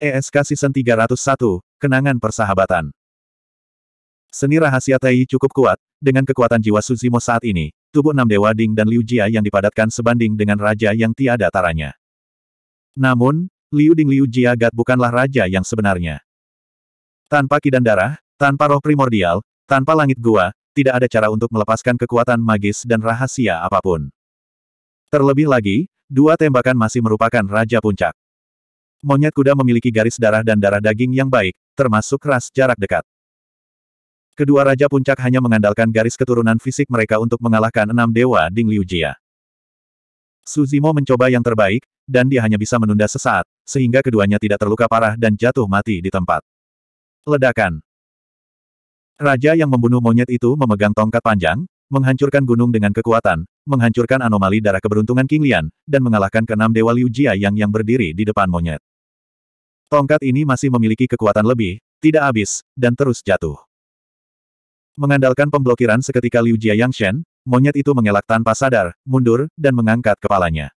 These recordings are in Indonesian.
ESK Season 301, Kenangan Persahabatan. Seni rahasia Tai cukup kuat, dengan kekuatan jiwa Suzimo saat ini, tubuh enam Dewa Ding dan Liu Jia yang dipadatkan sebanding dengan raja yang tiada taranya. Namun, Liu Ding Liu Jia Gat bukanlah raja yang sebenarnya. Tanpa kidan darah, tanpa roh primordial, tanpa langit gua, tidak ada cara untuk melepaskan kekuatan magis dan rahasia apapun. Terlebih lagi, dua tembakan masih merupakan Raja Puncak. Monyet kuda memiliki garis darah dan darah daging yang baik, termasuk ras jarak dekat. Kedua Raja Puncak hanya mengandalkan garis keturunan fisik mereka untuk mengalahkan enam dewa Ding Liu Jia. Suzimo mencoba yang terbaik, dan dia hanya bisa menunda sesaat, sehingga keduanya tidak terluka parah dan jatuh mati di tempat. Ledakan Raja yang membunuh monyet itu memegang tongkat panjang, menghancurkan gunung dengan kekuatan, menghancurkan anomali darah keberuntungan King dan mengalahkan keenam Dewa Liu Jia yang yang berdiri di depan monyet. Tongkat ini masih memiliki kekuatan lebih, tidak habis, dan terus jatuh. Mengandalkan pemblokiran seketika Liu Jia Yang Shen, monyet itu mengelak tanpa sadar, mundur, dan mengangkat kepalanya.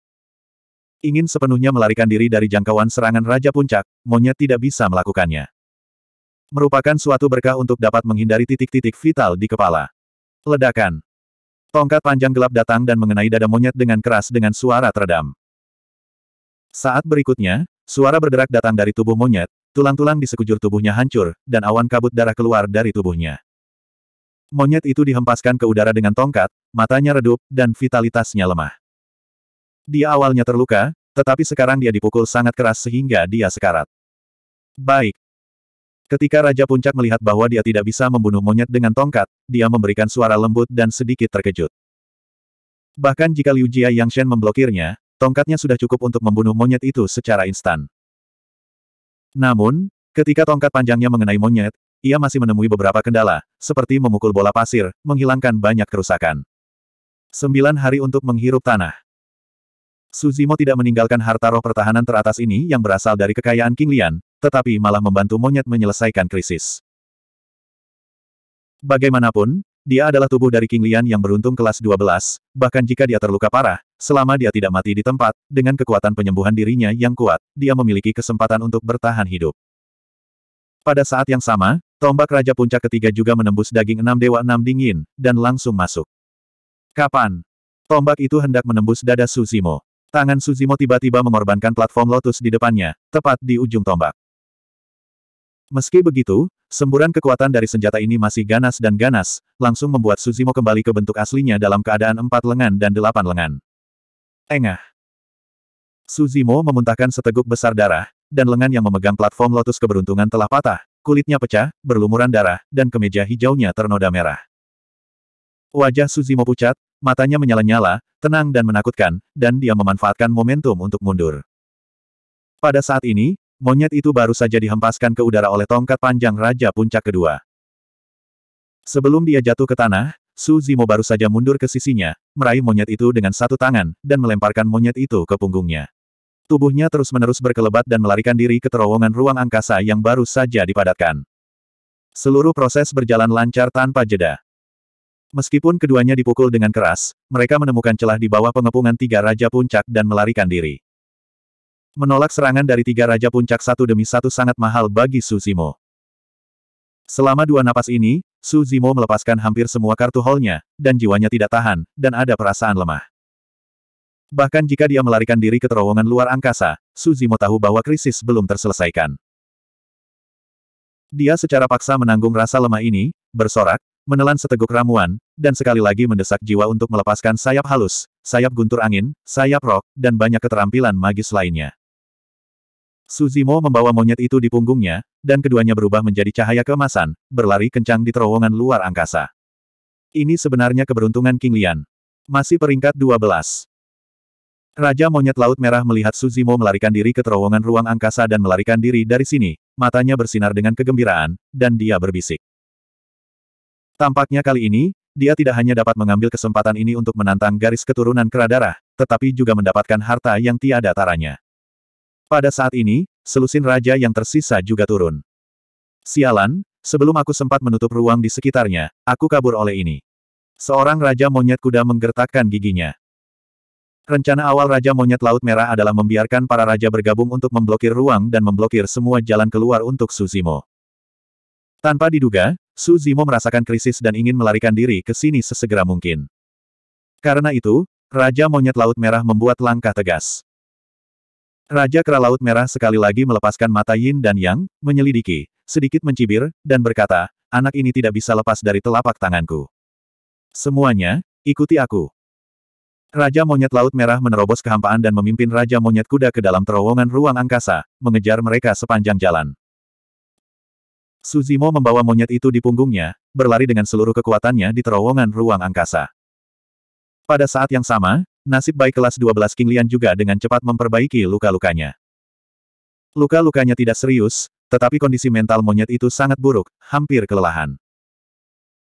Ingin sepenuhnya melarikan diri dari jangkauan serangan Raja Puncak, monyet tidak bisa melakukannya. Merupakan suatu berkah untuk dapat menghindari titik-titik vital di kepala. Ledakan. Tongkat panjang gelap datang dan mengenai dada monyet dengan keras dengan suara teredam. Saat berikutnya, Suara berderak datang dari tubuh monyet, tulang-tulang di sekujur tubuhnya hancur, dan awan kabut darah keluar dari tubuhnya. Monyet itu dihempaskan ke udara dengan tongkat, matanya redup, dan vitalitasnya lemah. Dia awalnya terluka, tetapi sekarang dia dipukul sangat keras sehingga dia sekarat. Baik. Ketika Raja Puncak melihat bahwa dia tidak bisa membunuh monyet dengan tongkat, dia memberikan suara lembut dan sedikit terkejut. Bahkan jika Liu Jia Yang Shen memblokirnya, tongkatnya sudah cukup untuk membunuh monyet itu secara instan. Namun, ketika tongkat panjangnya mengenai monyet, ia masih menemui beberapa kendala, seperti memukul bola pasir, menghilangkan banyak kerusakan. Sembilan hari untuk menghirup tanah. Suzimo tidak meninggalkan harta roh pertahanan teratas ini yang berasal dari kekayaan King Lian, tetapi malah membantu monyet menyelesaikan krisis. Bagaimanapun, dia adalah tubuh dari King Lian yang beruntung kelas 12, bahkan jika dia terluka parah, selama dia tidak mati di tempat, dengan kekuatan penyembuhan dirinya yang kuat, dia memiliki kesempatan untuk bertahan hidup. Pada saat yang sama, tombak Raja Puncak ketiga juga menembus daging enam dewa enam dingin, dan langsung masuk. Kapan? Tombak itu hendak menembus dada Suzimo. Tangan Suzimo tiba-tiba mengorbankan platform Lotus di depannya, tepat di ujung tombak. Meski begitu, semburan kekuatan dari senjata ini masih ganas dan ganas, langsung membuat Suzimo kembali ke bentuk aslinya dalam keadaan empat lengan dan delapan lengan. Engah. Suzimo memuntahkan seteguk besar darah, dan lengan yang memegang platform lotus keberuntungan telah patah, kulitnya pecah, berlumuran darah, dan kemeja hijaunya ternoda merah. Wajah Suzimo pucat, matanya menyala-nyala, tenang dan menakutkan, dan dia memanfaatkan momentum untuk mundur. Pada saat ini, Monyet itu baru saja dihempaskan ke udara oleh tongkat panjang Raja Puncak kedua. Sebelum dia jatuh ke tanah, Su Zimo baru saja mundur ke sisinya, meraih monyet itu dengan satu tangan, dan melemparkan monyet itu ke punggungnya. Tubuhnya terus-menerus berkelebat dan melarikan diri ke terowongan ruang angkasa yang baru saja dipadatkan. Seluruh proses berjalan lancar tanpa jeda. Meskipun keduanya dipukul dengan keras, mereka menemukan celah di bawah pengepungan tiga Raja Puncak dan melarikan diri. Menolak serangan dari tiga Raja Puncak satu demi satu sangat mahal bagi Su Selama dua napas ini, Su melepaskan hampir semua kartu holnya, dan jiwanya tidak tahan, dan ada perasaan lemah. Bahkan jika dia melarikan diri ke terowongan luar angkasa, Su tahu bahwa krisis belum terselesaikan. Dia secara paksa menanggung rasa lemah ini, bersorak, menelan seteguk ramuan, dan sekali lagi mendesak jiwa untuk melepaskan sayap halus, sayap guntur angin, sayap rok, dan banyak keterampilan magis lainnya. Suzimo membawa monyet itu di punggungnya, dan keduanya berubah menjadi cahaya keemasan, berlari kencang di terowongan luar angkasa. Ini sebenarnya keberuntungan King Lian. Masih peringkat 12. Raja Monyet Laut Merah melihat Suzimo melarikan diri ke terowongan ruang angkasa dan melarikan diri dari sini, matanya bersinar dengan kegembiraan, dan dia berbisik. Tampaknya kali ini, dia tidak hanya dapat mengambil kesempatan ini untuk menantang garis keturunan kera tetapi juga mendapatkan harta yang tiada taranya. Pada saat ini, selusin raja yang tersisa juga turun. Sialan, sebelum aku sempat menutup ruang di sekitarnya, aku kabur oleh ini. Seorang raja monyet kuda menggertakkan giginya. Rencana awal Raja Monyet Laut Merah adalah membiarkan para raja bergabung untuk memblokir ruang dan memblokir semua jalan keluar untuk Suzimo. Tanpa diduga, Suzimo merasakan krisis dan ingin melarikan diri ke sini sesegera mungkin. Karena itu, Raja Monyet Laut Merah membuat langkah tegas. Raja Kera Laut Merah sekali lagi melepaskan mata Yin dan Yang, menyelidiki, sedikit mencibir, dan berkata, anak ini tidak bisa lepas dari telapak tanganku. Semuanya, ikuti aku. Raja Monyet Laut Merah menerobos kehampaan dan memimpin Raja Monyet Kuda ke dalam terowongan ruang angkasa, mengejar mereka sepanjang jalan. Suzimo membawa monyet itu di punggungnya, berlari dengan seluruh kekuatannya di terowongan ruang angkasa. Pada saat yang sama, Nasib baik kelas 12 King Lian juga dengan cepat memperbaiki luka-lukanya. Luka-lukanya tidak serius, tetapi kondisi mental monyet itu sangat buruk, hampir kelelahan.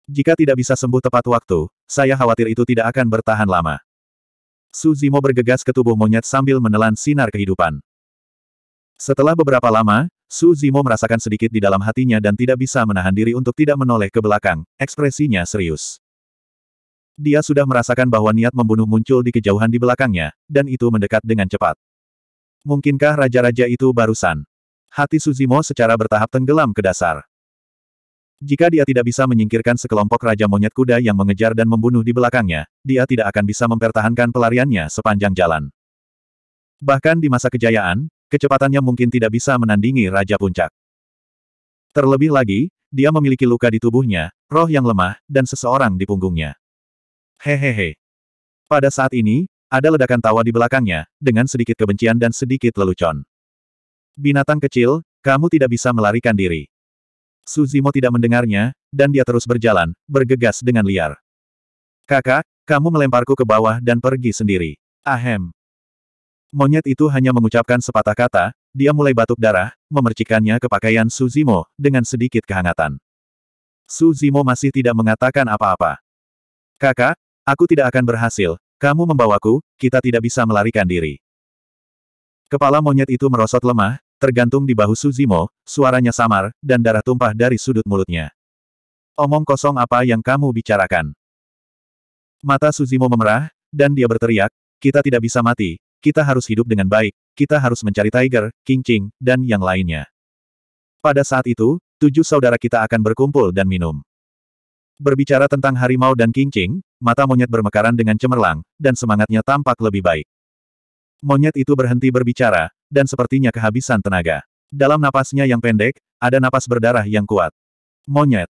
Jika tidak bisa sembuh tepat waktu, saya khawatir itu tidak akan bertahan lama. Su Zimo bergegas ke tubuh monyet sambil menelan sinar kehidupan. Setelah beberapa lama, Su Zimo merasakan sedikit di dalam hatinya dan tidak bisa menahan diri untuk tidak menoleh ke belakang, ekspresinya serius. Dia sudah merasakan bahwa niat membunuh muncul di kejauhan di belakangnya, dan itu mendekat dengan cepat. Mungkinkah raja-raja itu barusan? Hati Suzimo secara bertahap tenggelam ke dasar. Jika dia tidak bisa menyingkirkan sekelompok raja monyet kuda yang mengejar dan membunuh di belakangnya, dia tidak akan bisa mempertahankan pelariannya sepanjang jalan. Bahkan di masa kejayaan, kecepatannya mungkin tidak bisa menandingi Raja Puncak. Terlebih lagi, dia memiliki luka di tubuhnya, roh yang lemah, dan seseorang di punggungnya. Hehehe. Pada saat ini, ada ledakan tawa di belakangnya, dengan sedikit kebencian dan sedikit lelucon. Binatang kecil, kamu tidak bisa melarikan diri. Suzimo tidak mendengarnya, dan dia terus berjalan, bergegas dengan liar. Kakak, kamu melemparku ke bawah dan pergi sendiri. Ahem. Monyet itu hanya mengucapkan sepatah kata, dia mulai batuk darah, memercikannya ke pakaian Suzimo, dengan sedikit kehangatan. Suzimo masih tidak mengatakan apa-apa. Kakak, Aku tidak akan berhasil, kamu membawaku, kita tidak bisa melarikan diri. Kepala monyet itu merosot lemah, tergantung di bahu Suzimo, suaranya samar, dan darah tumpah dari sudut mulutnya. Omong kosong apa yang kamu bicarakan? Mata Suzimo memerah, dan dia berteriak, kita tidak bisa mati, kita harus hidup dengan baik, kita harus mencari Tiger, King Ching, dan yang lainnya. Pada saat itu, tujuh saudara kita akan berkumpul dan minum. Berbicara tentang harimau dan kincing, mata monyet bermekaran dengan cemerlang, dan semangatnya tampak lebih baik. Monyet itu berhenti berbicara, dan sepertinya kehabisan tenaga. Dalam napasnya yang pendek, ada napas berdarah yang kuat. Monyet.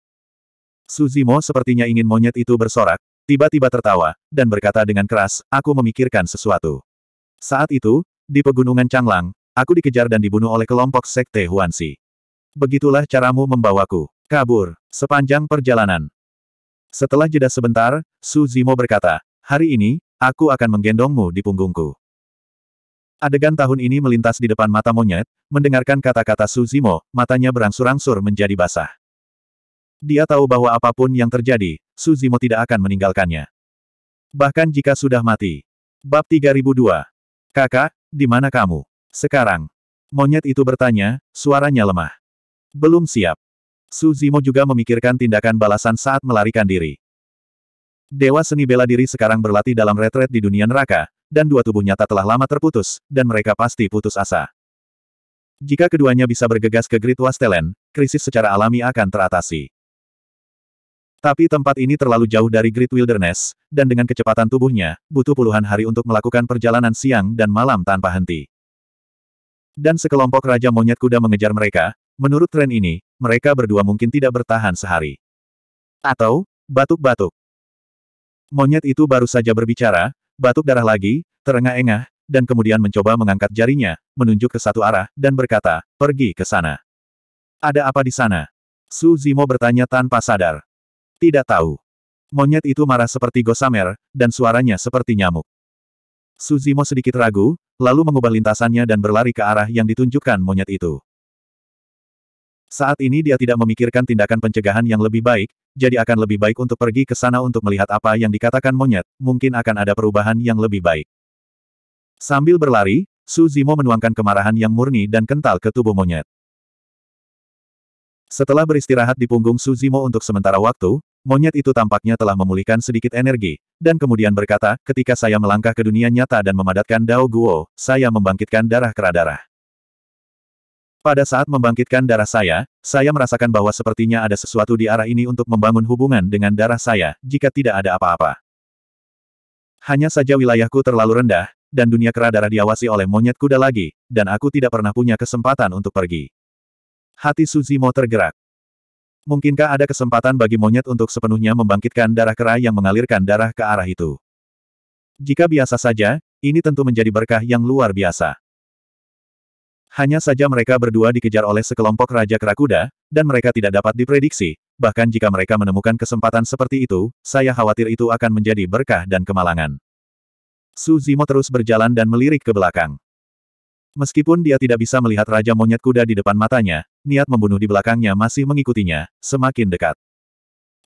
Suzimo sepertinya ingin monyet itu bersorak, tiba-tiba tertawa, dan berkata dengan keras, aku memikirkan sesuatu. Saat itu, di pegunungan Changlang, aku dikejar dan dibunuh oleh kelompok sekte Huansi. Begitulah caramu membawaku. Kabur. Sepanjang perjalanan, setelah jeda sebentar, Su Zimo berkata, Hari ini, aku akan menggendongmu di punggungku. Adegan tahun ini melintas di depan mata monyet, mendengarkan kata-kata Su Zimo, matanya berangsur-angsur menjadi basah. Dia tahu bahwa apapun yang terjadi, Su Zimo tidak akan meninggalkannya. Bahkan jika sudah mati. Bab 3002. Kakak, di mana kamu? Sekarang. Monyet itu bertanya, suaranya lemah. Belum siap. Su Zimo juga memikirkan tindakan balasan saat melarikan diri. Dewa seni bela diri sekarang berlatih dalam retret di dunia neraka, dan dua tubuh nyata telah lama terputus, dan mereka pasti putus asa. Jika keduanya bisa bergegas ke Great Wastelen, krisis secara alami akan teratasi. Tapi tempat ini terlalu jauh dari Great Wilderness, dan dengan kecepatan tubuhnya, butuh puluhan hari untuk melakukan perjalanan siang dan malam tanpa henti. Dan sekelompok Raja Monyet Kuda mengejar mereka, Menurut tren ini, mereka berdua mungkin tidak bertahan sehari. Atau, batuk-batuk. Monyet itu baru saja berbicara, batuk darah lagi, terengah-engah, dan kemudian mencoba mengangkat jarinya, menunjuk ke satu arah, dan berkata, pergi ke sana. Ada apa di sana? Su Zimo bertanya tanpa sadar. Tidak tahu. Monyet itu marah seperti Gosamer, dan suaranya seperti nyamuk. Suzimo sedikit ragu, lalu mengubah lintasannya dan berlari ke arah yang ditunjukkan monyet itu. Saat ini dia tidak memikirkan tindakan pencegahan yang lebih baik, jadi akan lebih baik untuk pergi ke sana untuk melihat apa yang dikatakan monyet, mungkin akan ada perubahan yang lebih baik. Sambil berlari, Su Zimo menuangkan kemarahan yang murni dan kental ke tubuh monyet. Setelah beristirahat di punggung Su Zimo untuk sementara waktu, monyet itu tampaknya telah memulihkan sedikit energi, dan kemudian berkata, ketika saya melangkah ke dunia nyata dan memadatkan Dao Guo, saya membangkitkan darah kera darah. Pada saat membangkitkan darah saya, saya merasakan bahwa sepertinya ada sesuatu di arah ini untuk membangun hubungan dengan darah saya, jika tidak ada apa-apa. Hanya saja wilayahku terlalu rendah, dan dunia kera darah diawasi oleh monyet kuda lagi, dan aku tidak pernah punya kesempatan untuk pergi. Hati Suzimo tergerak. Mungkinkah ada kesempatan bagi monyet untuk sepenuhnya membangkitkan darah kera yang mengalirkan darah ke arah itu? Jika biasa saja, ini tentu menjadi berkah yang luar biasa. Hanya saja mereka berdua dikejar oleh sekelompok Raja Kerakuda, dan mereka tidak dapat diprediksi, bahkan jika mereka menemukan kesempatan seperti itu, saya khawatir itu akan menjadi berkah dan kemalangan. Su Zimo terus berjalan dan melirik ke belakang. Meskipun dia tidak bisa melihat Raja Monyet Kuda di depan matanya, niat membunuh di belakangnya masih mengikutinya, semakin dekat.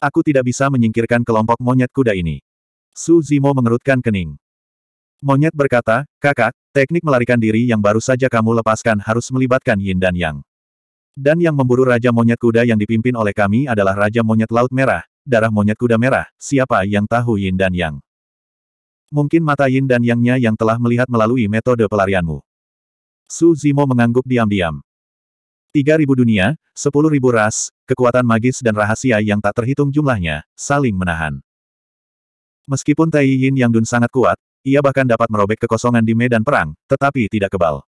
Aku tidak bisa menyingkirkan kelompok monyet kuda ini. Su Zimo mengerutkan kening. Monyet berkata, kakak, teknik melarikan diri yang baru saja kamu lepaskan harus melibatkan yin dan yang. Dan yang memburu Raja Monyet Kuda yang dipimpin oleh kami adalah Raja Monyet Laut Merah, darah monyet kuda merah, siapa yang tahu yin dan yang. Mungkin mata yin dan yangnya yang telah melihat melalui metode pelarianmu. Su Zimo mengangguk diam-diam. 3.000 dunia, 10.000 ras, kekuatan magis dan rahasia yang tak terhitung jumlahnya, saling menahan. Meskipun Tai Yin Yang Dun sangat kuat, ia bahkan dapat merobek kekosongan di medan perang, tetapi tidak kebal.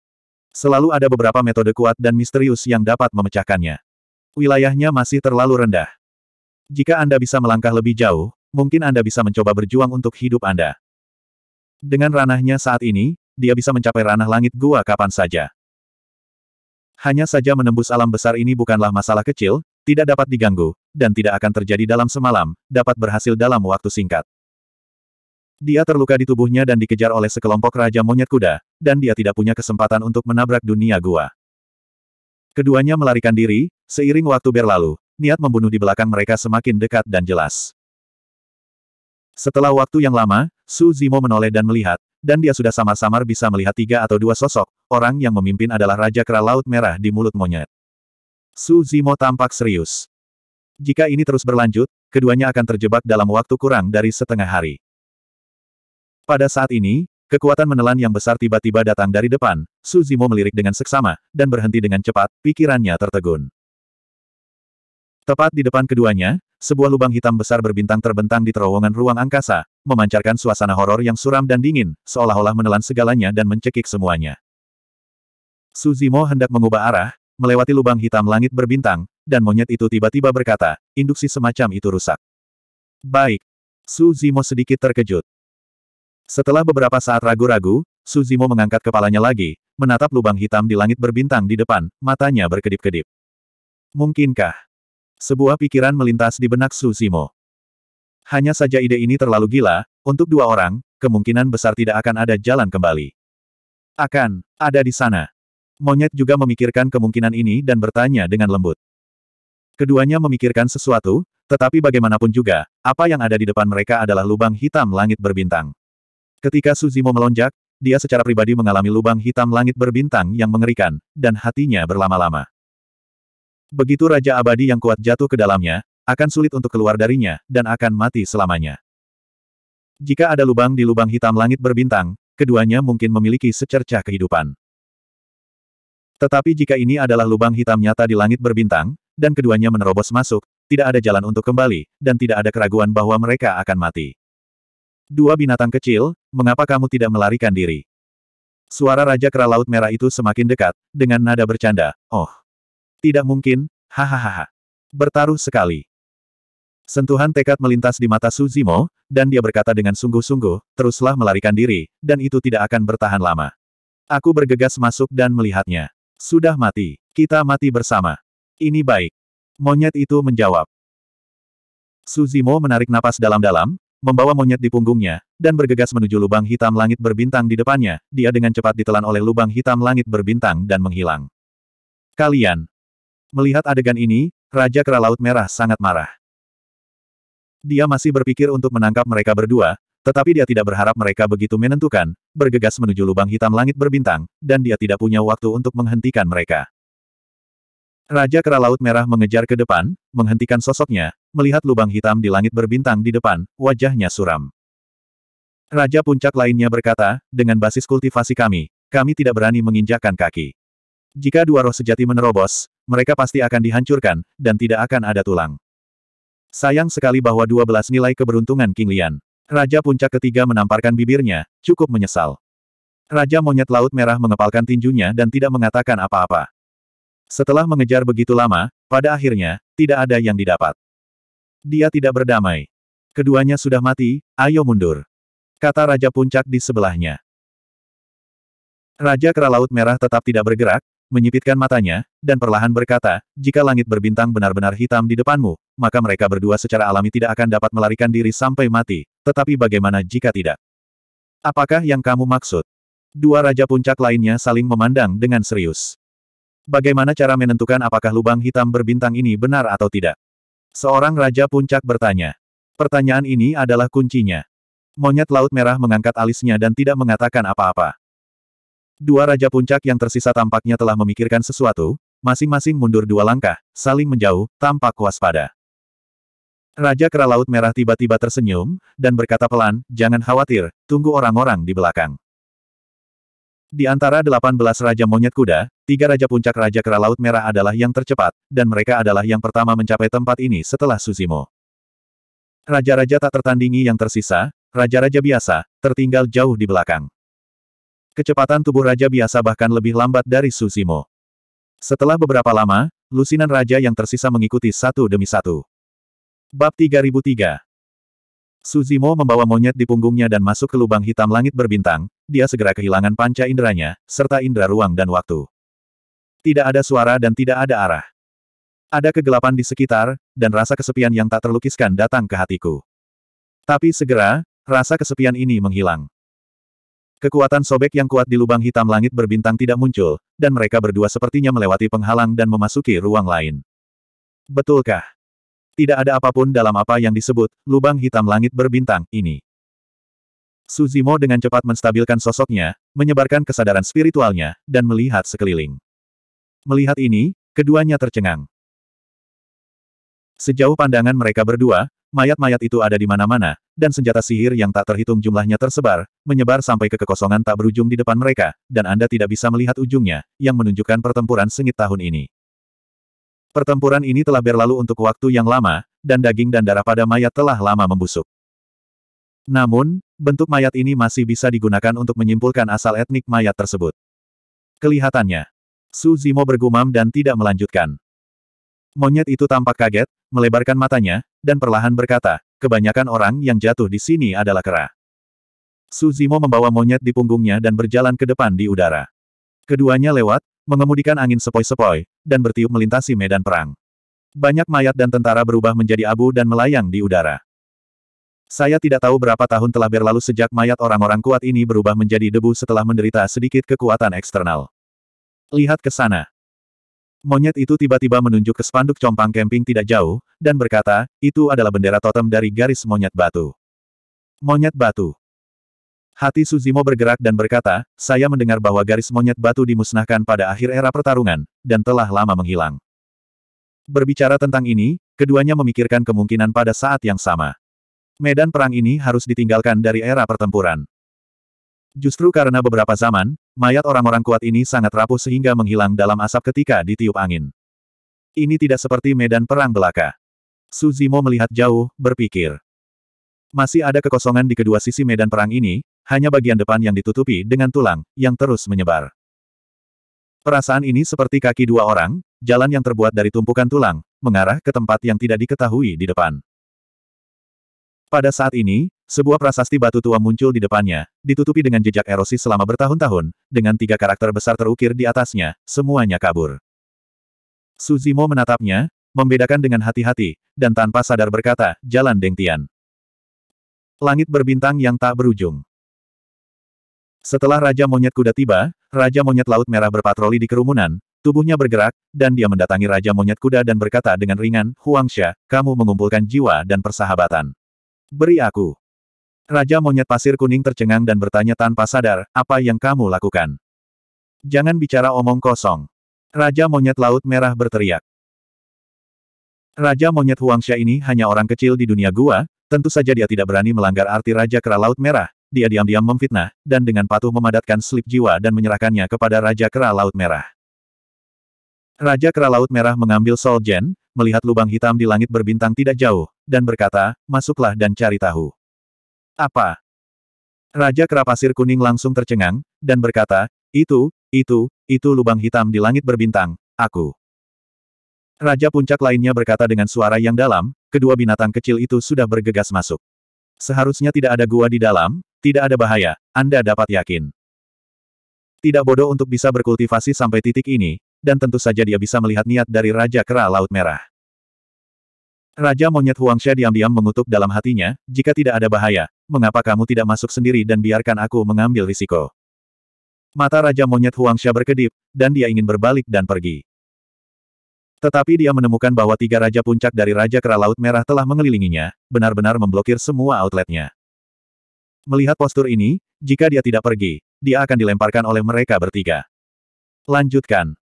Selalu ada beberapa metode kuat dan misterius yang dapat memecahkannya. Wilayahnya masih terlalu rendah. Jika Anda bisa melangkah lebih jauh, mungkin Anda bisa mencoba berjuang untuk hidup Anda. Dengan ranahnya saat ini, dia bisa mencapai ranah langit gua kapan saja. Hanya saja menembus alam besar ini bukanlah masalah kecil, tidak dapat diganggu, dan tidak akan terjadi dalam semalam, dapat berhasil dalam waktu singkat. Dia terluka di tubuhnya dan dikejar oleh sekelompok raja monyet kuda, dan dia tidak punya kesempatan untuk menabrak dunia gua. Keduanya melarikan diri, seiring waktu berlalu, niat membunuh di belakang mereka semakin dekat dan jelas. Setelah waktu yang lama, Su Zimo menoleh dan melihat, dan dia sudah samar-samar bisa melihat tiga atau dua sosok, orang yang memimpin adalah Raja Kera Laut Merah di mulut monyet. Su Zimo tampak serius. Jika ini terus berlanjut, keduanya akan terjebak dalam waktu kurang dari setengah hari. Pada saat ini, kekuatan menelan yang besar tiba-tiba datang dari depan, Suzimo melirik dengan seksama, dan berhenti dengan cepat, pikirannya tertegun. Tepat di depan keduanya, sebuah lubang hitam besar berbintang terbentang di terowongan ruang angkasa, memancarkan suasana horor yang suram dan dingin, seolah-olah menelan segalanya dan mencekik semuanya. Suzimo hendak mengubah arah, melewati lubang hitam langit berbintang, dan monyet itu tiba-tiba berkata, induksi semacam itu rusak. Baik. Suzimo sedikit terkejut. Setelah beberapa saat ragu-ragu, Suzimo mengangkat kepalanya lagi, menatap lubang hitam di langit berbintang di depan, matanya berkedip-kedip. Mungkinkah? Sebuah pikiran melintas di benak Suzimo. Hanya saja ide ini terlalu gila, untuk dua orang, kemungkinan besar tidak akan ada jalan kembali. Akan, ada di sana. Monyet juga memikirkan kemungkinan ini dan bertanya dengan lembut. Keduanya memikirkan sesuatu, tetapi bagaimanapun juga, apa yang ada di depan mereka adalah lubang hitam langit berbintang. Ketika Suzimo melonjak, dia secara pribadi mengalami lubang hitam langit berbintang yang mengerikan, dan hatinya berlama-lama. Begitu Raja Abadi yang kuat jatuh ke dalamnya, akan sulit untuk keluar darinya, dan akan mati selamanya. Jika ada lubang di lubang hitam langit berbintang, keduanya mungkin memiliki secercah kehidupan. Tetapi jika ini adalah lubang hitam nyata di langit berbintang, dan keduanya menerobos masuk, tidak ada jalan untuk kembali, dan tidak ada keraguan bahwa mereka akan mati. Dua binatang kecil, mengapa kamu tidak melarikan diri? Suara Raja Kera Laut Merah itu semakin dekat, dengan nada bercanda, oh. Tidak mungkin, hahaha. Bertaruh sekali. Sentuhan tekad melintas di mata Suzimo, dan dia berkata dengan sungguh-sungguh, teruslah melarikan diri, dan itu tidak akan bertahan lama. Aku bergegas masuk dan melihatnya. Sudah mati. Kita mati bersama. Ini baik. Monyet itu menjawab. Suzimo menarik napas dalam-dalam, membawa monyet di punggungnya, dan bergegas menuju lubang hitam langit berbintang di depannya, dia dengan cepat ditelan oleh lubang hitam langit berbintang dan menghilang. Kalian. Melihat adegan ini, Raja Kera Laut Merah sangat marah. Dia masih berpikir untuk menangkap mereka berdua, tetapi dia tidak berharap mereka begitu menentukan, bergegas menuju lubang hitam langit berbintang, dan dia tidak punya waktu untuk menghentikan mereka. Raja Kera Laut Merah mengejar ke depan, menghentikan sosoknya, melihat lubang hitam di langit berbintang di depan, wajahnya suram. Raja puncak lainnya berkata, dengan basis kultivasi kami, kami tidak berani menginjakkan kaki. Jika dua roh sejati menerobos, mereka pasti akan dihancurkan, dan tidak akan ada tulang. Sayang sekali bahwa 12 nilai keberuntungan King Lian. Raja puncak ketiga menamparkan bibirnya, cukup menyesal. Raja monyet laut merah mengepalkan tinjunya dan tidak mengatakan apa-apa. Setelah mengejar begitu lama, pada akhirnya, tidak ada yang didapat. Dia tidak berdamai. Keduanya sudah mati, ayo mundur. Kata Raja Puncak di sebelahnya. Raja Kera Laut Merah tetap tidak bergerak, menyipitkan matanya, dan perlahan berkata, jika langit berbintang benar-benar hitam di depanmu, maka mereka berdua secara alami tidak akan dapat melarikan diri sampai mati, tetapi bagaimana jika tidak? Apakah yang kamu maksud? Dua Raja Puncak lainnya saling memandang dengan serius. Bagaimana cara menentukan apakah lubang hitam berbintang ini benar atau tidak? Seorang Raja Puncak bertanya. Pertanyaan ini adalah kuncinya. Monyet Laut Merah mengangkat alisnya dan tidak mengatakan apa-apa. Dua Raja Puncak yang tersisa tampaknya telah memikirkan sesuatu, masing-masing mundur dua langkah, saling menjauh, tampak waspada. Raja Kera Laut Merah tiba-tiba tersenyum, dan berkata pelan, jangan khawatir, tunggu orang-orang di belakang. Di antara 18 Raja Monyet Kuda, tiga Raja Puncak Raja Kera Laut Merah adalah yang tercepat, dan mereka adalah yang pertama mencapai tempat ini setelah Suzimo. Raja-raja tak tertandingi yang tersisa, raja-raja biasa, tertinggal jauh di belakang. Kecepatan tubuh raja biasa bahkan lebih lambat dari Suzimo. Setelah beberapa lama, lusinan raja yang tersisa mengikuti satu demi satu. Bab 3003 Suzimo membawa monyet di punggungnya dan masuk ke lubang hitam langit berbintang, dia segera kehilangan panca inderanya, serta indera ruang dan waktu. Tidak ada suara dan tidak ada arah. Ada kegelapan di sekitar, dan rasa kesepian yang tak terlukiskan datang ke hatiku. Tapi segera, rasa kesepian ini menghilang. Kekuatan sobek yang kuat di lubang hitam langit berbintang tidak muncul, dan mereka berdua sepertinya melewati penghalang dan memasuki ruang lain. Betulkah? Tidak ada apapun dalam apa yang disebut lubang hitam langit berbintang ini. Suzimo dengan cepat menstabilkan sosoknya, menyebarkan kesadaran spiritualnya, dan melihat sekeliling. Melihat ini, keduanya tercengang. Sejauh pandangan mereka berdua, mayat-mayat itu ada di mana-mana, dan senjata sihir yang tak terhitung jumlahnya tersebar, menyebar sampai ke kekosongan tak berujung di depan mereka, dan Anda tidak bisa melihat ujungnya, yang menunjukkan pertempuran sengit tahun ini. Pertempuran ini telah berlalu untuk waktu yang lama, dan daging dan darah pada mayat telah lama membusuk. Namun, bentuk mayat ini masih bisa digunakan untuk menyimpulkan asal etnik mayat tersebut. Kelihatannya, Su Zimo bergumam dan tidak melanjutkan. Monyet itu tampak kaget, melebarkan matanya, dan perlahan berkata, kebanyakan orang yang jatuh di sini adalah kera. Zimo membawa monyet di punggungnya dan berjalan ke depan di udara. Keduanya lewat, mengemudikan angin sepoi-sepoi, dan bertiup melintasi medan perang. Banyak mayat dan tentara berubah menjadi abu dan melayang di udara. Saya tidak tahu berapa tahun telah berlalu sejak mayat orang-orang kuat ini berubah menjadi debu setelah menderita sedikit kekuatan eksternal. Lihat ke sana. Monyet itu tiba-tiba menunjuk ke spanduk compang kemping tidak jauh, dan berkata, itu adalah bendera totem dari garis monyet batu. Monyet batu. Hati Suzimo bergerak dan berkata, saya mendengar bahwa garis monyet batu dimusnahkan pada akhir era pertarungan, dan telah lama menghilang. Berbicara tentang ini, keduanya memikirkan kemungkinan pada saat yang sama. Medan perang ini harus ditinggalkan dari era pertempuran. Justru karena beberapa zaman, mayat orang-orang kuat ini sangat rapuh sehingga menghilang dalam asap ketika ditiup angin. Ini tidak seperti medan perang belaka. Suzimo melihat jauh, berpikir. Masih ada kekosongan di kedua sisi medan perang ini, hanya bagian depan yang ditutupi dengan tulang, yang terus menyebar. Perasaan ini seperti kaki dua orang, jalan yang terbuat dari tumpukan tulang, mengarah ke tempat yang tidak diketahui di depan. Pada saat ini, sebuah prasasti batu tua muncul di depannya, ditutupi dengan jejak erosi selama bertahun-tahun, dengan tiga karakter besar terukir di atasnya, semuanya kabur. Suzimo menatapnya, membedakan dengan hati-hati, dan tanpa sadar berkata, jalan Dengtian. Langit berbintang yang tak berujung. Setelah Raja Monyet Kuda tiba, Raja Monyet Laut Merah berpatroli di kerumunan, tubuhnya bergerak, dan dia mendatangi Raja Monyet Kuda dan berkata dengan ringan, Huangsha, kamu mengumpulkan jiwa dan persahabatan. Beri aku. Raja monyet pasir kuning tercengang dan bertanya tanpa sadar, apa yang kamu lakukan? Jangan bicara omong kosong. Raja monyet laut merah berteriak. Raja monyet Huangsha ini hanya orang kecil di dunia gua, tentu saja dia tidak berani melanggar arti Raja Kera Laut Merah, dia diam-diam memfitnah, dan dengan patuh memadatkan slip jiwa dan menyerahkannya kepada Raja Kera Laut Merah. Raja Kera Laut Merah mengambil Sol Jen, melihat lubang hitam di langit berbintang tidak jauh, dan berkata, masuklah dan cari tahu. Apa? Raja Pasir Kuning langsung tercengang, dan berkata, itu, itu, itu lubang hitam di langit berbintang, aku. Raja Puncak lainnya berkata dengan suara yang dalam, kedua binatang kecil itu sudah bergegas masuk. Seharusnya tidak ada gua di dalam, tidak ada bahaya, Anda dapat yakin. Tidak bodoh untuk bisa berkultivasi sampai titik ini, dan tentu saja dia bisa melihat niat dari Raja Kera Laut Merah. Raja monyet Huang Xia diam-diam mengutuk dalam hatinya, jika tidak ada bahaya, mengapa kamu tidak masuk sendiri dan biarkan aku mengambil risiko? Mata Raja monyet Huang Xia berkedip, dan dia ingin berbalik dan pergi. Tetapi dia menemukan bahwa tiga raja puncak dari Raja Kera Laut Merah telah mengelilinginya, benar-benar memblokir semua outletnya. Melihat postur ini, jika dia tidak pergi, dia akan dilemparkan oleh mereka bertiga. Lanjutkan.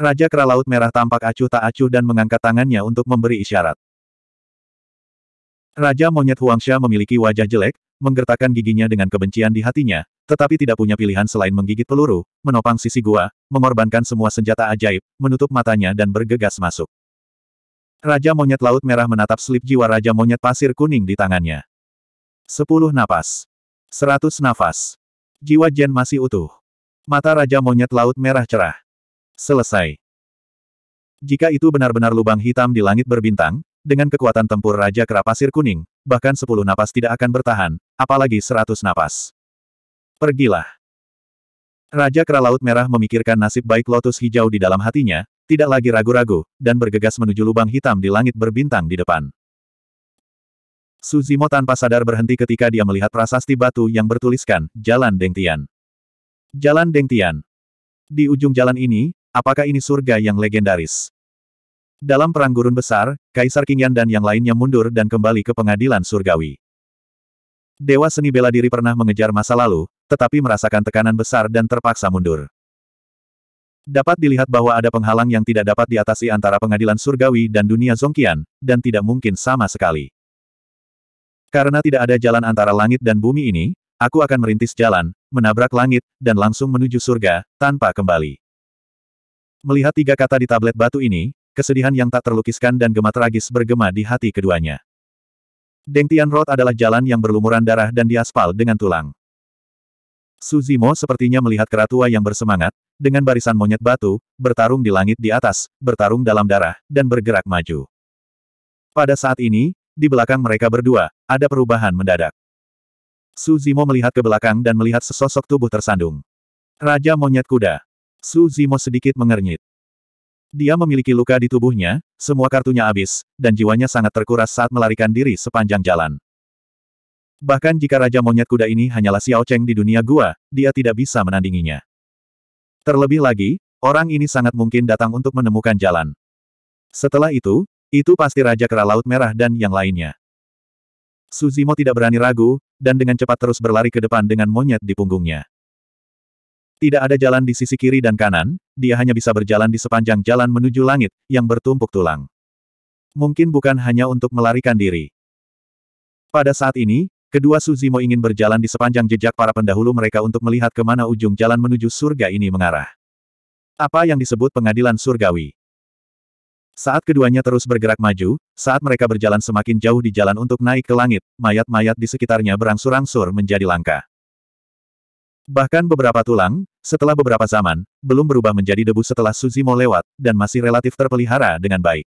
Raja Kera Laut Merah tampak acuh tak acuh dan mengangkat tangannya untuk memberi isyarat. Raja Monyet Huangsha memiliki wajah jelek, menggertakkan giginya dengan kebencian di hatinya, tetapi tidak punya pilihan selain menggigit peluru, menopang sisi gua, mengorbankan semua senjata ajaib, menutup matanya dan bergegas masuk. Raja Monyet Laut Merah menatap slip jiwa Raja Monyet Pasir Kuning di tangannya. Sepuluh napas. Seratus nafas. Jiwa Jen masih utuh. Mata Raja Monyet Laut Merah cerah. Selesai. Jika itu benar-benar lubang hitam di langit berbintang, dengan kekuatan tempur Raja Kera Pasir Kuning, bahkan sepuluh napas tidak akan bertahan, apalagi seratus napas. Pergilah. Raja Kera Laut Merah memikirkan nasib baik lotus hijau di dalam hatinya, tidak lagi ragu-ragu, dan bergegas menuju lubang hitam di langit berbintang di depan. Suzimo tanpa sadar berhenti ketika dia melihat prasasti batu yang bertuliskan, Jalan Dengtian. Jalan Dengtian. Di ujung jalan ini, apakah ini surga yang legendaris? Dalam perang gurun besar, Kaisar Kingyan dan yang lainnya mundur dan kembali ke pengadilan surgawi. Dewa seni bela diri pernah mengejar masa lalu, tetapi merasakan tekanan besar dan terpaksa mundur. Dapat dilihat bahwa ada penghalang yang tidak dapat diatasi antara pengadilan surgawi dan dunia Zongkian, dan tidak mungkin sama sekali. Karena tidak ada jalan antara langit dan bumi ini, aku akan merintis jalan, menabrak langit, dan langsung menuju surga, tanpa kembali. Melihat tiga kata di tablet batu ini, kesedihan yang tak terlukiskan dan gema tragis bergema di hati keduanya. Deng Tian Road adalah jalan yang berlumuran darah dan diaspal dengan tulang. Suzimo sepertinya melihat keratua yang bersemangat, dengan barisan monyet batu, bertarung di langit di atas, bertarung dalam darah, dan bergerak maju. Pada saat ini, di belakang mereka berdua, ada perubahan mendadak. Suzimo melihat ke belakang dan melihat sesosok tubuh tersandung. Raja Monyet Kuda. Suzimo sedikit mengernyit. Dia memiliki luka di tubuhnya, semua kartunya habis, dan jiwanya sangat terkuras saat melarikan diri sepanjang jalan. Bahkan jika Raja Monyet Kuda ini hanyalah Xiao Cheng di dunia gua, dia tidak bisa menandinginya. Terlebih lagi, orang ini sangat mungkin datang untuk menemukan jalan. Setelah itu, itu pasti Raja Kera Laut Merah dan yang lainnya. Suzimo tidak berani ragu, dan dengan cepat terus berlari ke depan dengan monyet di punggungnya. Tidak ada jalan di sisi kiri dan kanan, dia hanya bisa berjalan di sepanjang jalan menuju langit, yang bertumpuk tulang. Mungkin bukan hanya untuk melarikan diri. Pada saat ini, kedua Suzimo ingin berjalan di sepanjang jejak para pendahulu mereka untuk melihat kemana ujung jalan menuju surga ini mengarah. Apa yang disebut pengadilan surgawi. Saat keduanya terus bergerak maju, saat mereka berjalan semakin jauh di jalan untuk naik ke langit, mayat-mayat di sekitarnya berangsur-angsur menjadi langka. Bahkan beberapa tulang, setelah beberapa zaman, belum berubah menjadi debu setelah Suzimo lewat, dan masih relatif terpelihara dengan baik.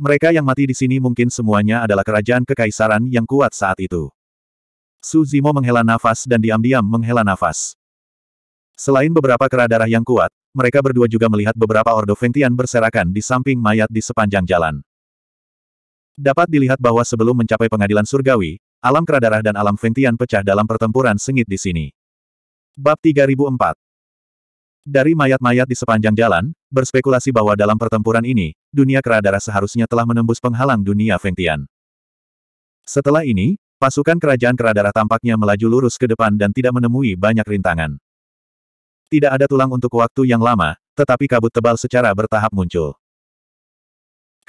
Mereka yang mati di sini mungkin semuanya adalah kerajaan kekaisaran yang kuat saat itu. Suzimo menghela nafas dan diam-diam menghela nafas. Selain beberapa kera darah yang kuat, mereka berdua juga melihat beberapa Ordo Fengtian berserakan di samping mayat di sepanjang jalan. Dapat dilihat bahwa sebelum mencapai pengadilan surgawi, alam kera darah dan alam Fengtian pecah dalam pertempuran sengit di sini. Bab 3004 Dari mayat-mayat di sepanjang jalan, berspekulasi bahwa dalam pertempuran ini, dunia Keradara seharusnya telah menembus penghalang dunia Tian. Setelah ini, pasukan kerajaan Keradara tampaknya melaju lurus ke depan dan tidak menemui banyak rintangan. Tidak ada tulang untuk waktu yang lama, tetapi kabut tebal secara bertahap muncul.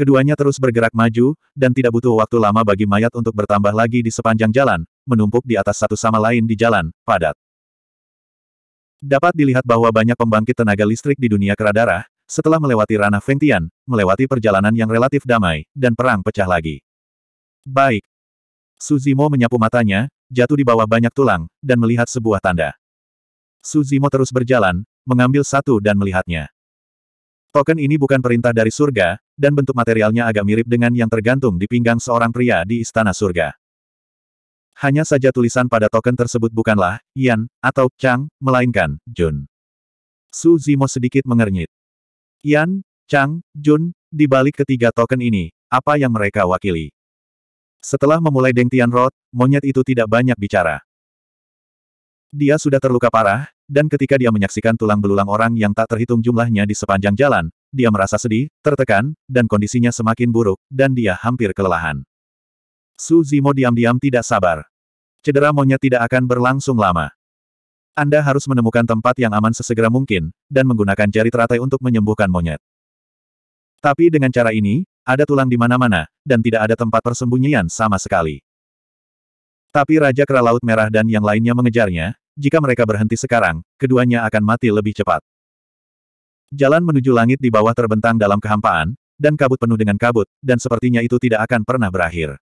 Keduanya terus bergerak maju, dan tidak butuh waktu lama bagi mayat untuk bertambah lagi di sepanjang jalan, menumpuk di atas satu sama lain di jalan, padat. Dapat dilihat bahwa banyak pembangkit tenaga listrik di dunia keradara, setelah melewati ranah Fengtian, melewati perjalanan yang relatif damai, dan perang pecah lagi. Baik. Suzimo menyapu matanya, jatuh di bawah banyak tulang, dan melihat sebuah tanda. Suzimo terus berjalan, mengambil satu dan melihatnya. Token ini bukan perintah dari surga, dan bentuk materialnya agak mirip dengan yang tergantung di pinggang seorang pria di istana surga. Hanya saja tulisan pada token tersebut bukanlah Yan atau Chang, melainkan Jun. Su Zimo sedikit mengernyit. Yan, Chang, Jun, di balik ketiga token ini, apa yang mereka wakili? Setelah memulai Deng Tian Road, monyet itu tidak banyak bicara. Dia sudah terluka parah, dan ketika dia menyaksikan tulang belulang orang yang tak terhitung jumlahnya di sepanjang jalan, dia merasa sedih, tertekan, dan kondisinya semakin buruk, dan dia hampir kelelahan. Su Zimo diam-diam tidak sabar. Cedera monyet tidak akan berlangsung lama. Anda harus menemukan tempat yang aman sesegera mungkin, dan menggunakan jari teratai untuk menyembuhkan monyet. Tapi dengan cara ini, ada tulang di mana-mana, dan tidak ada tempat persembunyian sama sekali. Tapi Raja Kera Laut Merah dan yang lainnya mengejarnya, jika mereka berhenti sekarang, keduanya akan mati lebih cepat. Jalan menuju langit di bawah terbentang dalam kehampaan, dan kabut penuh dengan kabut, dan sepertinya itu tidak akan pernah berakhir.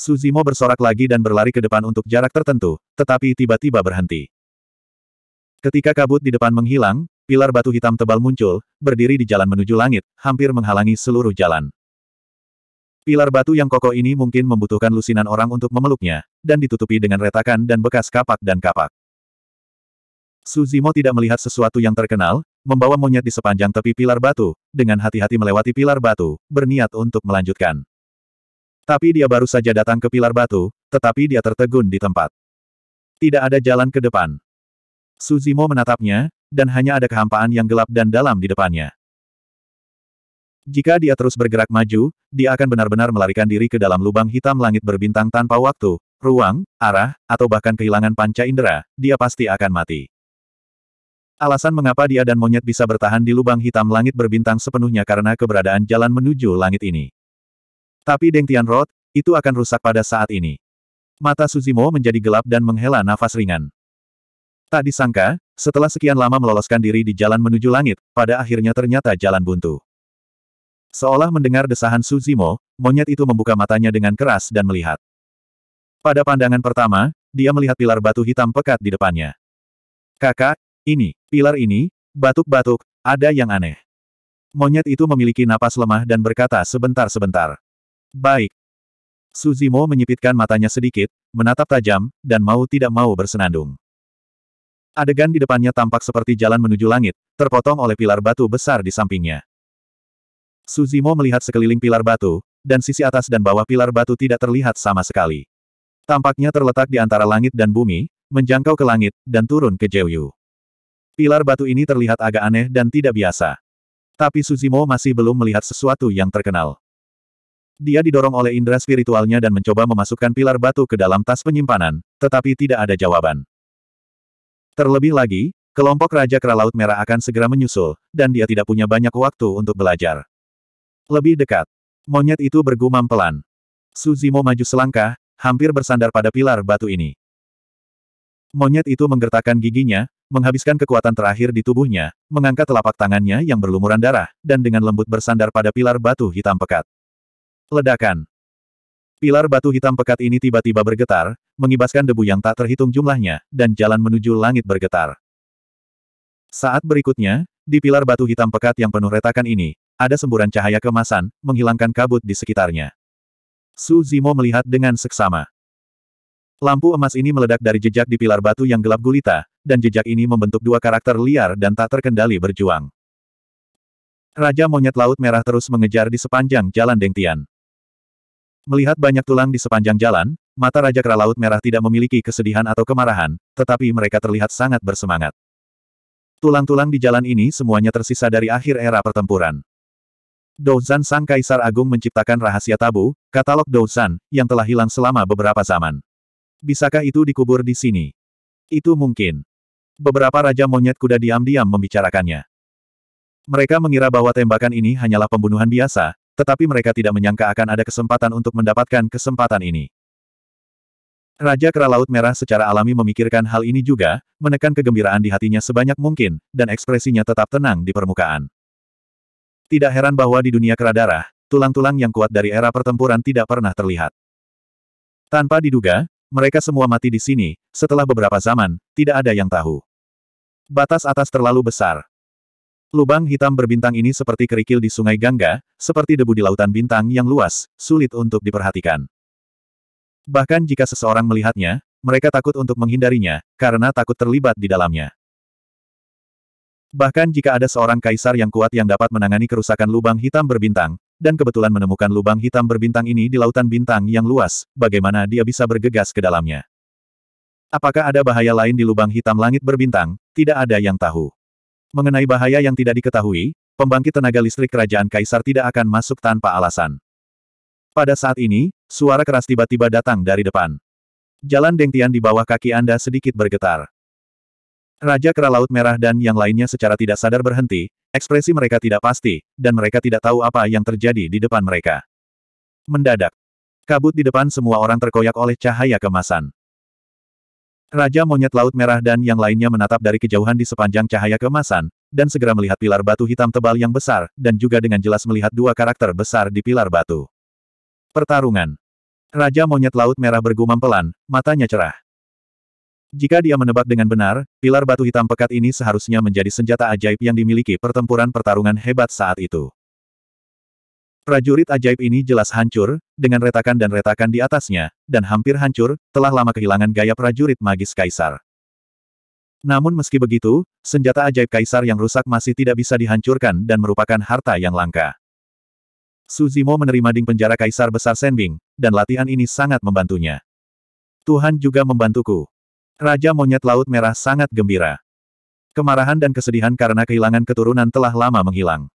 Suzimo bersorak lagi dan berlari ke depan untuk jarak tertentu, tetapi tiba-tiba berhenti. Ketika kabut di depan menghilang, pilar batu hitam tebal muncul, berdiri di jalan menuju langit, hampir menghalangi seluruh jalan. Pilar batu yang kokoh ini mungkin membutuhkan lusinan orang untuk memeluknya, dan ditutupi dengan retakan dan bekas kapak dan kapak. Suzimo tidak melihat sesuatu yang terkenal, membawa monyet di sepanjang tepi pilar batu, dengan hati-hati melewati pilar batu, berniat untuk melanjutkan. Tapi dia baru saja datang ke pilar batu, tetapi dia tertegun di tempat. Tidak ada jalan ke depan. Suzimo menatapnya, dan hanya ada kehampaan yang gelap dan dalam di depannya. Jika dia terus bergerak maju, dia akan benar-benar melarikan diri ke dalam lubang hitam langit berbintang tanpa waktu, ruang, arah, atau bahkan kehilangan panca indera, dia pasti akan mati. Alasan mengapa dia dan monyet bisa bertahan di lubang hitam langit berbintang sepenuhnya karena keberadaan jalan menuju langit ini. Tapi Deng Tianrot, itu akan rusak pada saat ini. Mata Suzimo menjadi gelap dan menghela nafas ringan. Tak disangka, setelah sekian lama meloloskan diri di jalan menuju langit, pada akhirnya ternyata jalan buntu. Seolah mendengar desahan Suzimo, monyet itu membuka matanya dengan keras dan melihat. Pada pandangan pertama, dia melihat pilar batu hitam pekat di depannya. Kakak, ini, pilar ini, batuk-batuk, ada yang aneh. Monyet itu memiliki napas lemah dan berkata sebentar-sebentar. Baik. Suzimo menyipitkan matanya sedikit, menatap tajam, dan mau tidak mau bersenandung. Adegan di depannya tampak seperti jalan menuju langit, terpotong oleh pilar batu besar di sampingnya. Suzimo melihat sekeliling pilar batu, dan sisi atas dan bawah pilar batu tidak terlihat sama sekali. Tampaknya terletak di antara langit dan bumi, menjangkau ke langit, dan turun ke Jeyu. Pilar batu ini terlihat agak aneh dan tidak biasa. Tapi Suzimo masih belum melihat sesuatu yang terkenal. Dia didorong oleh indera spiritualnya dan mencoba memasukkan pilar batu ke dalam tas penyimpanan, tetapi tidak ada jawaban. Terlebih lagi, kelompok Raja Kera Laut Merah akan segera menyusul, dan dia tidak punya banyak waktu untuk belajar. Lebih dekat, monyet itu bergumam pelan. Suzimo maju selangkah, hampir bersandar pada pilar batu ini. Monyet itu menggertakkan giginya, menghabiskan kekuatan terakhir di tubuhnya, mengangkat telapak tangannya yang berlumuran darah, dan dengan lembut bersandar pada pilar batu hitam pekat. Ledakan. Pilar batu hitam pekat ini tiba-tiba bergetar, mengibaskan debu yang tak terhitung jumlahnya, dan jalan menuju langit bergetar. Saat berikutnya, di pilar batu hitam pekat yang penuh retakan ini, ada semburan cahaya kemasan, menghilangkan kabut di sekitarnya. Su Zimo melihat dengan seksama. Lampu emas ini meledak dari jejak di pilar batu yang gelap gulita, dan jejak ini membentuk dua karakter liar dan tak terkendali berjuang. Raja monyet laut merah terus mengejar di sepanjang jalan Dengtian. Melihat banyak tulang di sepanjang jalan, mata Raja Kera Laut Merah tidak memiliki kesedihan atau kemarahan, tetapi mereka terlihat sangat bersemangat. Tulang-tulang di jalan ini semuanya tersisa dari akhir era pertempuran. Douzan Sang Kaisar Agung menciptakan rahasia tabu, katalog Douzan, yang telah hilang selama beberapa zaman. Bisakah itu dikubur di sini? Itu mungkin. Beberapa Raja Monyet Kuda diam-diam membicarakannya. Mereka mengira bahwa tembakan ini hanyalah pembunuhan biasa, tetapi mereka tidak menyangka akan ada kesempatan untuk mendapatkan kesempatan ini. Raja Kera Laut Merah secara alami memikirkan hal ini juga, menekan kegembiraan di hatinya sebanyak mungkin, dan ekspresinya tetap tenang di permukaan. Tidak heran bahwa di dunia kera darah, tulang-tulang yang kuat dari era pertempuran tidak pernah terlihat. Tanpa diduga, mereka semua mati di sini, setelah beberapa zaman, tidak ada yang tahu. Batas atas terlalu besar. Lubang hitam berbintang ini seperti kerikil di sungai Gangga, seperti debu di lautan bintang yang luas, sulit untuk diperhatikan. Bahkan jika seseorang melihatnya, mereka takut untuk menghindarinya, karena takut terlibat di dalamnya. Bahkan jika ada seorang kaisar yang kuat yang dapat menangani kerusakan lubang hitam berbintang, dan kebetulan menemukan lubang hitam berbintang ini di lautan bintang yang luas, bagaimana dia bisa bergegas ke dalamnya? Apakah ada bahaya lain di lubang hitam langit berbintang? Tidak ada yang tahu. Mengenai bahaya yang tidak diketahui, pembangkit tenaga listrik kerajaan Kaisar tidak akan masuk tanpa alasan. Pada saat ini, suara keras tiba-tiba datang dari depan. Jalan Dengtian di bawah kaki Anda sedikit bergetar. Raja Kera Laut Merah dan yang lainnya secara tidak sadar berhenti, ekspresi mereka tidak pasti, dan mereka tidak tahu apa yang terjadi di depan mereka. Mendadak. Kabut di depan semua orang terkoyak oleh cahaya kemasan. Raja monyet laut merah dan yang lainnya menatap dari kejauhan di sepanjang cahaya kemasan dan segera melihat pilar batu hitam tebal yang besar, dan juga dengan jelas melihat dua karakter besar di pilar batu. Pertarungan Raja monyet laut merah bergumam pelan, matanya cerah. Jika dia menebak dengan benar, pilar batu hitam pekat ini seharusnya menjadi senjata ajaib yang dimiliki pertempuran pertarungan hebat saat itu. Prajurit ajaib ini jelas hancur, dengan retakan dan retakan di atasnya, dan hampir hancur, telah lama kehilangan gaya prajurit magis kaisar. Namun meski begitu, senjata ajaib kaisar yang rusak masih tidak bisa dihancurkan dan merupakan harta yang langka. Suzimo menerima ding penjara kaisar besar Senbing, dan latihan ini sangat membantunya. Tuhan juga membantuku. Raja Monyet Laut Merah sangat gembira. Kemarahan dan kesedihan karena kehilangan keturunan telah lama menghilang.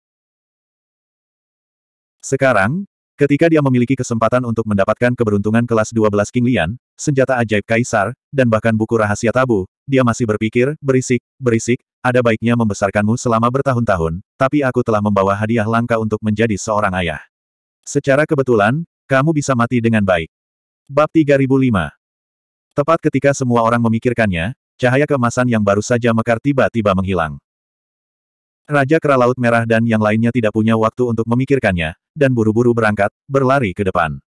Sekarang, ketika dia memiliki kesempatan untuk mendapatkan keberuntungan kelas 12 King Lian, senjata ajaib kaisar, dan bahkan buku rahasia tabu, dia masih berpikir, berisik, berisik, ada baiknya membesarkanmu selama bertahun-tahun, tapi aku telah membawa hadiah langka untuk menjadi seorang ayah. Secara kebetulan, kamu bisa mati dengan baik. Bab 3005 Tepat ketika semua orang memikirkannya, cahaya kemasan yang baru saja mekar tiba-tiba menghilang. Raja Kera Laut Merah dan yang lainnya tidak punya waktu untuk memikirkannya, dan buru-buru berangkat, berlari ke depan.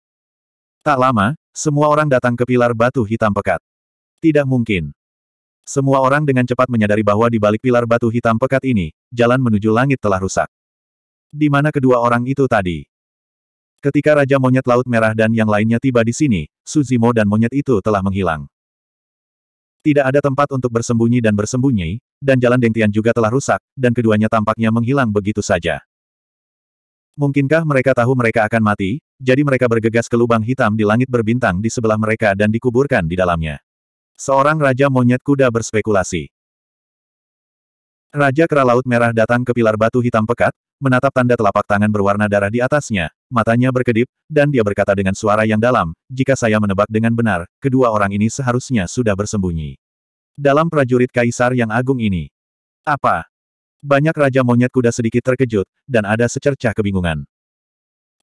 Tak lama, semua orang datang ke pilar batu hitam pekat. Tidak mungkin. Semua orang dengan cepat menyadari bahwa di balik pilar batu hitam pekat ini, jalan menuju langit telah rusak. Di mana kedua orang itu tadi? Ketika Raja Monyet Laut Merah dan yang lainnya tiba di sini, Suzimo dan monyet itu telah menghilang. Tidak ada tempat untuk bersembunyi dan bersembunyi, dan jalan Dengtian juga telah rusak, dan keduanya tampaknya menghilang begitu saja. Mungkinkah mereka tahu mereka akan mati, jadi mereka bergegas ke lubang hitam di langit berbintang di sebelah mereka dan dikuburkan di dalamnya. Seorang Raja Monyet Kuda berspekulasi. Raja Kera Laut Merah datang ke pilar batu hitam pekat, menatap tanda telapak tangan berwarna darah di atasnya, matanya berkedip, dan dia berkata dengan suara yang dalam, jika saya menebak dengan benar, kedua orang ini seharusnya sudah bersembunyi. Dalam prajurit kaisar yang agung ini. Apa? Banyak Raja Monyet Kuda sedikit terkejut, dan ada secercah kebingungan.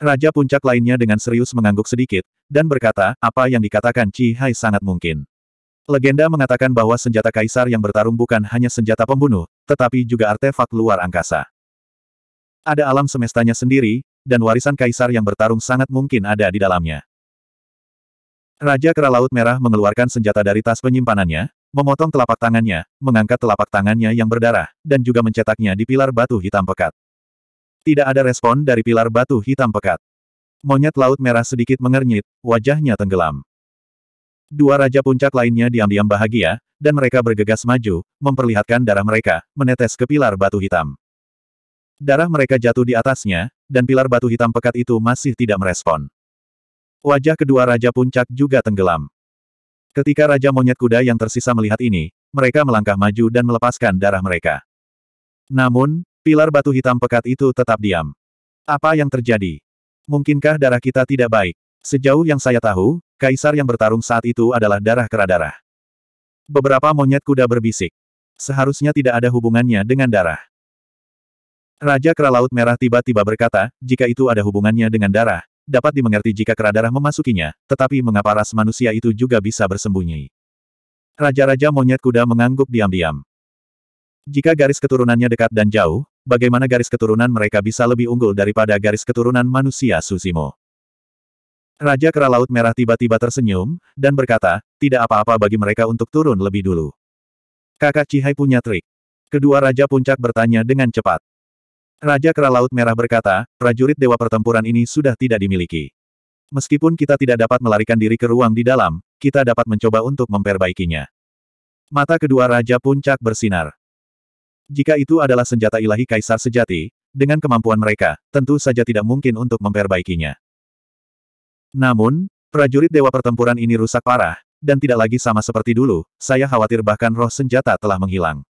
Raja Puncak lainnya dengan serius mengangguk sedikit, dan berkata, apa yang dikatakan Chi Hai sangat mungkin. Legenda mengatakan bahwa senjata kaisar yang bertarung bukan hanya senjata pembunuh, tetapi juga artefak luar angkasa. Ada alam semestanya sendiri, dan warisan kaisar yang bertarung sangat mungkin ada di dalamnya. Raja Kera Laut Merah mengeluarkan senjata dari tas penyimpanannya, Memotong telapak tangannya, mengangkat telapak tangannya yang berdarah, dan juga mencetaknya di pilar batu hitam pekat. Tidak ada respon dari pilar batu hitam pekat. Monyet laut merah sedikit mengernyit, wajahnya tenggelam. Dua raja puncak lainnya diam-diam bahagia, dan mereka bergegas maju, memperlihatkan darah mereka, menetes ke pilar batu hitam. Darah mereka jatuh di atasnya, dan pilar batu hitam pekat itu masih tidak merespon. Wajah kedua raja puncak juga tenggelam. Ketika Raja Monyet Kuda yang tersisa melihat ini, mereka melangkah maju dan melepaskan darah mereka. Namun, pilar batu hitam pekat itu tetap diam. Apa yang terjadi? Mungkinkah darah kita tidak baik? Sejauh yang saya tahu, kaisar yang bertarung saat itu adalah darah kera darah. Beberapa monyet kuda berbisik. Seharusnya tidak ada hubungannya dengan darah. Raja Kera Laut Merah tiba-tiba berkata, jika itu ada hubungannya dengan darah, dapat dimengerti jika kera darah memasukinya, tetapi mengapa ras manusia itu juga bisa bersembunyi? Raja-raja monyet kuda mengangguk diam-diam. Jika garis keturunannya dekat dan jauh, bagaimana garis keturunan mereka bisa lebih unggul daripada garis keturunan manusia Susimo? Raja Kera Laut Merah tiba-tiba tersenyum, dan berkata, tidak apa-apa bagi mereka untuk turun lebih dulu. Kakak Cihai punya trik. Kedua Raja Puncak bertanya dengan cepat. Raja Kera Laut Merah berkata, prajurit dewa pertempuran ini sudah tidak dimiliki. Meskipun kita tidak dapat melarikan diri ke ruang di dalam, kita dapat mencoba untuk memperbaikinya. Mata kedua Raja Puncak bersinar. Jika itu adalah senjata ilahi Kaisar sejati, dengan kemampuan mereka, tentu saja tidak mungkin untuk memperbaikinya. Namun, prajurit dewa pertempuran ini rusak parah, dan tidak lagi sama seperti dulu, saya khawatir bahkan roh senjata telah menghilang.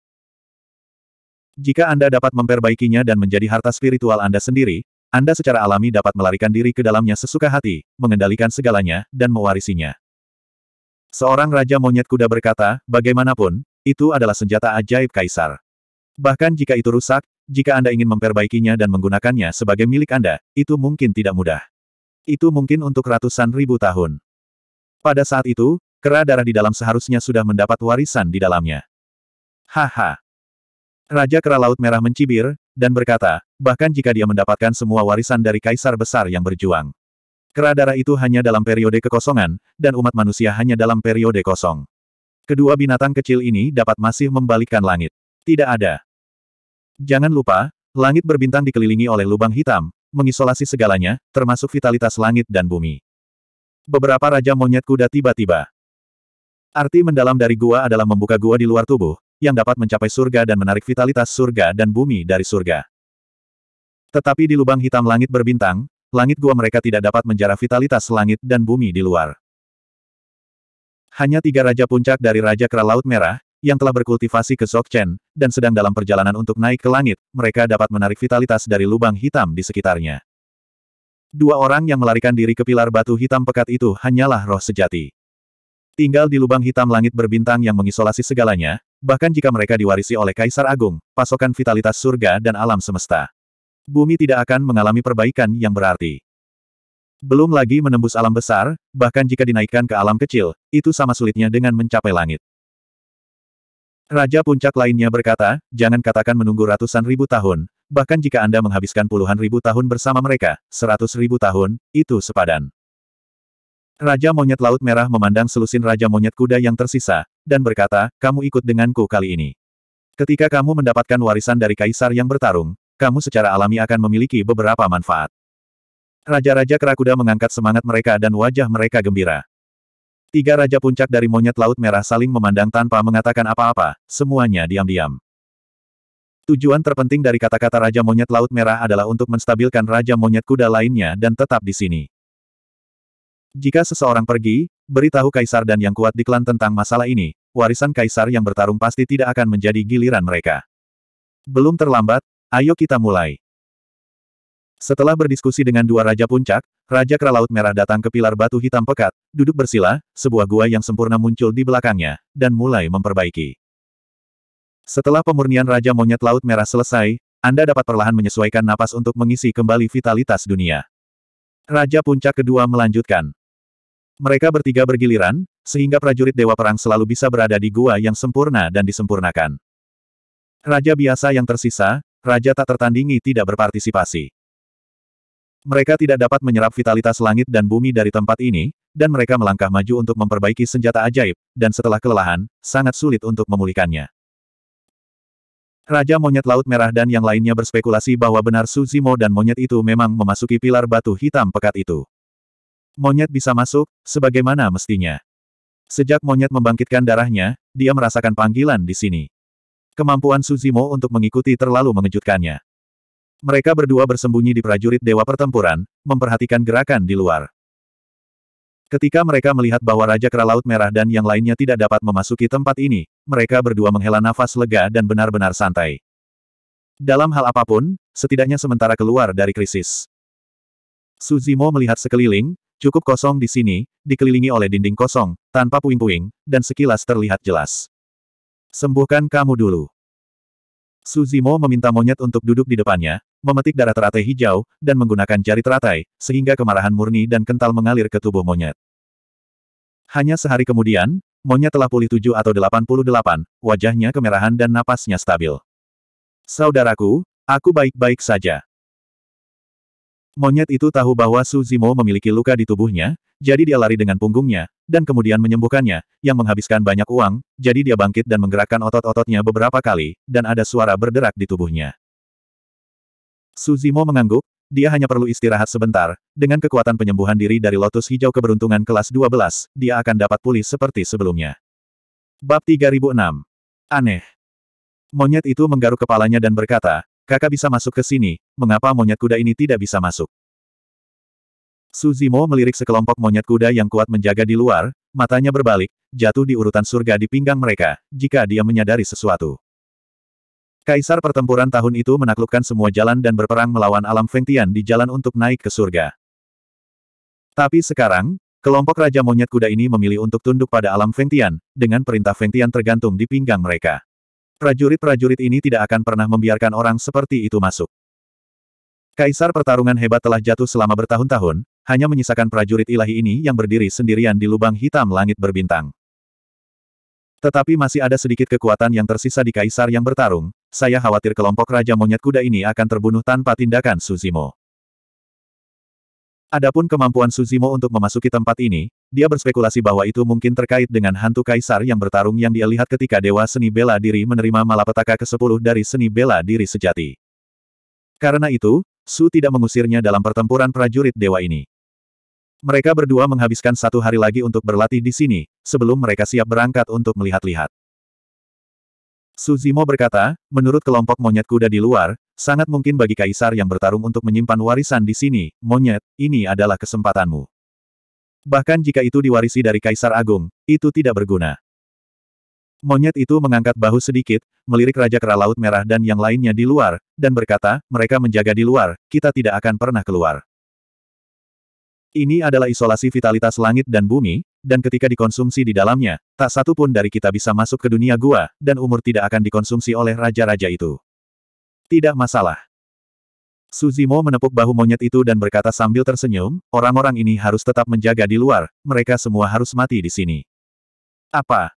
Jika Anda dapat memperbaikinya dan menjadi harta spiritual Anda sendiri, Anda secara alami dapat melarikan diri ke dalamnya sesuka hati, mengendalikan segalanya, dan mewarisinya. Seorang Raja Monyet Kuda berkata, bagaimanapun, itu adalah senjata ajaib Kaisar. Bahkan jika itu rusak, jika Anda ingin memperbaikinya dan menggunakannya sebagai milik Anda, itu mungkin tidak mudah. Itu mungkin untuk ratusan ribu tahun. Pada saat itu, kera darah di dalam seharusnya sudah mendapat warisan di dalamnya. Haha, Raja Kera Laut Merah mencibir, dan berkata, bahkan jika dia mendapatkan semua warisan dari kaisar besar yang berjuang. Kera darah itu hanya dalam periode kekosongan, dan umat manusia hanya dalam periode kosong. Kedua binatang kecil ini dapat masih membalikkan langit. Tidak ada. Jangan lupa, langit berbintang dikelilingi oleh lubang hitam, mengisolasi segalanya, termasuk vitalitas langit dan bumi. Beberapa raja monyet kuda tiba-tiba. Arti mendalam dari gua adalah membuka gua di luar tubuh, yang dapat mencapai surga dan menarik vitalitas surga dan bumi dari surga. Tetapi di lubang hitam langit berbintang, langit gua mereka tidak dapat menjarah vitalitas langit dan bumi di luar. Hanya tiga raja puncak dari Raja Kera Laut Merah, yang telah berkultivasi ke Zokchen, dan sedang dalam perjalanan untuk naik ke langit, mereka dapat menarik vitalitas dari lubang hitam di sekitarnya. Dua orang yang melarikan diri ke pilar batu hitam pekat itu hanyalah roh sejati. Tinggal di lubang hitam langit berbintang yang mengisolasi segalanya, Bahkan jika mereka diwarisi oleh Kaisar Agung, pasokan vitalitas surga dan alam semesta. Bumi tidak akan mengalami perbaikan yang berarti. Belum lagi menembus alam besar, bahkan jika dinaikkan ke alam kecil, itu sama sulitnya dengan mencapai langit. Raja puncak lainnya berkata, jangan katakan menunggu ratusan ribu tahun, bahkan jika Anda menghabiskan puluhan ribu tahun bersama mereka, seratus ribu tahun, itu sepadan. Raja Monyet Laut Merah memandang selusin Raja Monyet Kuda yang tersisa, dan berkata, kamu ikut denganku kali ini. Ketika kamu mendapatkan warisan dari Kaisar yang bertarung, kamu secara alami akan memiliki beberapa manfaat. Raja-Raja Kerakuda mengangkat semangat mereka dan wajah mereka gembira. Tiga Raja Puncak dari Monyet Laut Merah saling memandang tanpa mengatakan apa-apa, semuanya diam-diam. Tujuan terpenting dari kata-kata Raja Monyet Laut Merah adalah untuk menstabilkan Raja Monyet Kuda lainnya dan tetap di sini. Jika seseorang pergi, beritahu kaisar dan yang kuat di klan tentang masalah ini, warisan kaisar yang bertarung pasti tidak akan menjadi giliran mereka. Belum terlambat, ayo kita mulai. Setelah berdiskusi dengan dua Raja Puncak, Raja Kera Merah datang ke pilar batu hitam pekat, duduk bersila, sebuah gua yang sempurna muncul di belakangnya, dan mulai memperbaiki. Setelah pemurnian Raja Monyet Laut Merah selesai, Anda dapat perlahan menyesuaikan napas untuk mengisi kembali vitalitas dunia. Raja Puncak kedua melanjutkan. Mereka bertiga bergiliran, sehingga prajurit Dewa Perang selalu bisa berada di gua yang sempurna dan disempurnakan. Raja biasa yang tersisa, raja tak tertandingi tidak berpartisipasi. Mereka tidak dapat menyerap vitalitas langit dan bumi dari tempat ini, dan mereka melangkah maju untuk memperbaiki senjata ajaib, dan setelah kelelahan, sangat sulit untuk memulihkannya. Raja Monyet Laut Merah dan yang lainnya berspekulasi bahwa benar Suzimo dan monyet itu memang memasuki pilar batu hitam pekat itu monyet bisa masuk, sebagaimana mestinya. Sejak monyet membangkitkan darahnya, dia merasakan panggilan di sini. Kemampuan Suzimo untuk mengikuti terlalu mengejutkannya. Mereka berdua bersembunyi di prajurit dewa pertempuran, memperhatikan gerakan di luar. Ketika mereka melihat bahwa Raja Kera Laut Merah dan yang lainnya tidak dapat memasuki tempat ini, mereka berdua menghela nafas lega dan benar-benar santai. Dalam hal apapun, setidaknya sementara keluar dari krisis. Suzimo melihat sekeliling, Cukup kosong di sini, dikelilingi oleh dinding kosong, tanpa puing-puing, dan sekilas terlihat jelas. Sembuhkan kamu dulu. Suzimo meminta monyet untuk duduk di depannya, memetik darah teratai hijau, dan menggunakan jari teratai, sehingga kemarahan murni dan kental mengalir ke tubuh monyet. Hanya sehari kemudian, monyet telah pulih tujuh atau delapan puluh delapan, wajahnya kemerahan dan napasnya stabil. Saudaraku, aku baik-baik saja. Monyet itu tahu bahwa Su Zimo memiliki luka di tubuhnya, jadi dia lari dengan punggungnya, dan kemudian menyembuhkannya, yang menghabiskan banyak uang, jadi dia bangkit dan menggerakkan otot-ototnya beberapa kali, dan ada suara berderak di tubuhnya. Su Zimo mengangguk, dia hanya perlu istirahat sebentar, dengan kekuatan penyembuhan diri dari lotus hijau keberuntungan kelas 12, dia akan dapat pulih seperti sebelumnya. Bab 3006 Aneh Monyet itu menggaruk kepalanya dan berkata, Kakak bisa masuk ke sini, mengapa monyet kuda ini tidak bisa masuk? Suzimo melirik sekelompok monyet kuda yang kuat menjaga di luar, matanya berbalik, jatuh di urutan surga di pinggang mereka, jika dia menyadari sesuatu. Kaisar pertempuran tahun itu menaklukkan semua jalan dan berperang melawan alam Fengtian di jalan untuk naik ke surga. Tapi sekarang, kelompok Raja Monyet Kuda ini memilih untuk tunduk pada alam Fengtian, dengan perintah Fengtian tergantung di pinggang mereka. Prajurit-prajurit ini tidak akan pernah membiarkan orang seperti itu masuk. Kaisar pertarungan hebat telah jatuh selama bertahun-tahun, hanya menyisakan prajurit ilahi ini yang berdiri sendirian di lubang hitam langit berbintang. Tetapi masih ada sedikit kekuatan yang tersisa di kaisar yang bertarung, saya khawatir kelompok Raja Monyet Kuda ini akan terbunuh tanpa tindakan Suzimo. Adapun kemampuan Suzimo untuk memasuki tempat ini, dia berspekulasi bahwa itu mungkin terkait dengan hantu kaisar yang bertarung yang dia lihat ketika Dewa Seni Bela Diri menerima malapetaka ke-10 dari Seni Bela Diri Sejati. Karena itu, Su tidak mengusirnya dalam pertempuran prajurit dewa ini. Mereka berdua menghabiskan satu hari lagi untuk berlatih di sini, sebelum mereka siap berangkat untuk melihat-lihat. Suzimo berkata, menurut kelompok monyet kuda di luar, Sangat mungkin bagi kaisar yang bertarung untuk menyimpan warisan di sini, monyet, ini adalah kesempatanmu. Bahkan jika itu diwarisi dari kaisar agung, itu tidak berguna. Monyet itu mengangkat bahu sedikit, melirik Raja Kera Laut Merah dan yang lainnya di luar, dan berkata, mereka menjaga di luar, kita tidak akan pernah keluar. Ini adalah isolasi vitalitas langit dan bumi, dan ketika dikonsumsi di dalamnya, tak satu pun dari kita bisa masuk ke dunia gua, dan umur tidak akan dikonsumsi oleh raja-raja itu. Tidak masalah. Suzimo menepuk bahu monyet itu dan berkata sambil tersenyum, orang-orang ini harus tetap menjaga di luar, mereka semua harus mati di sini. Apa?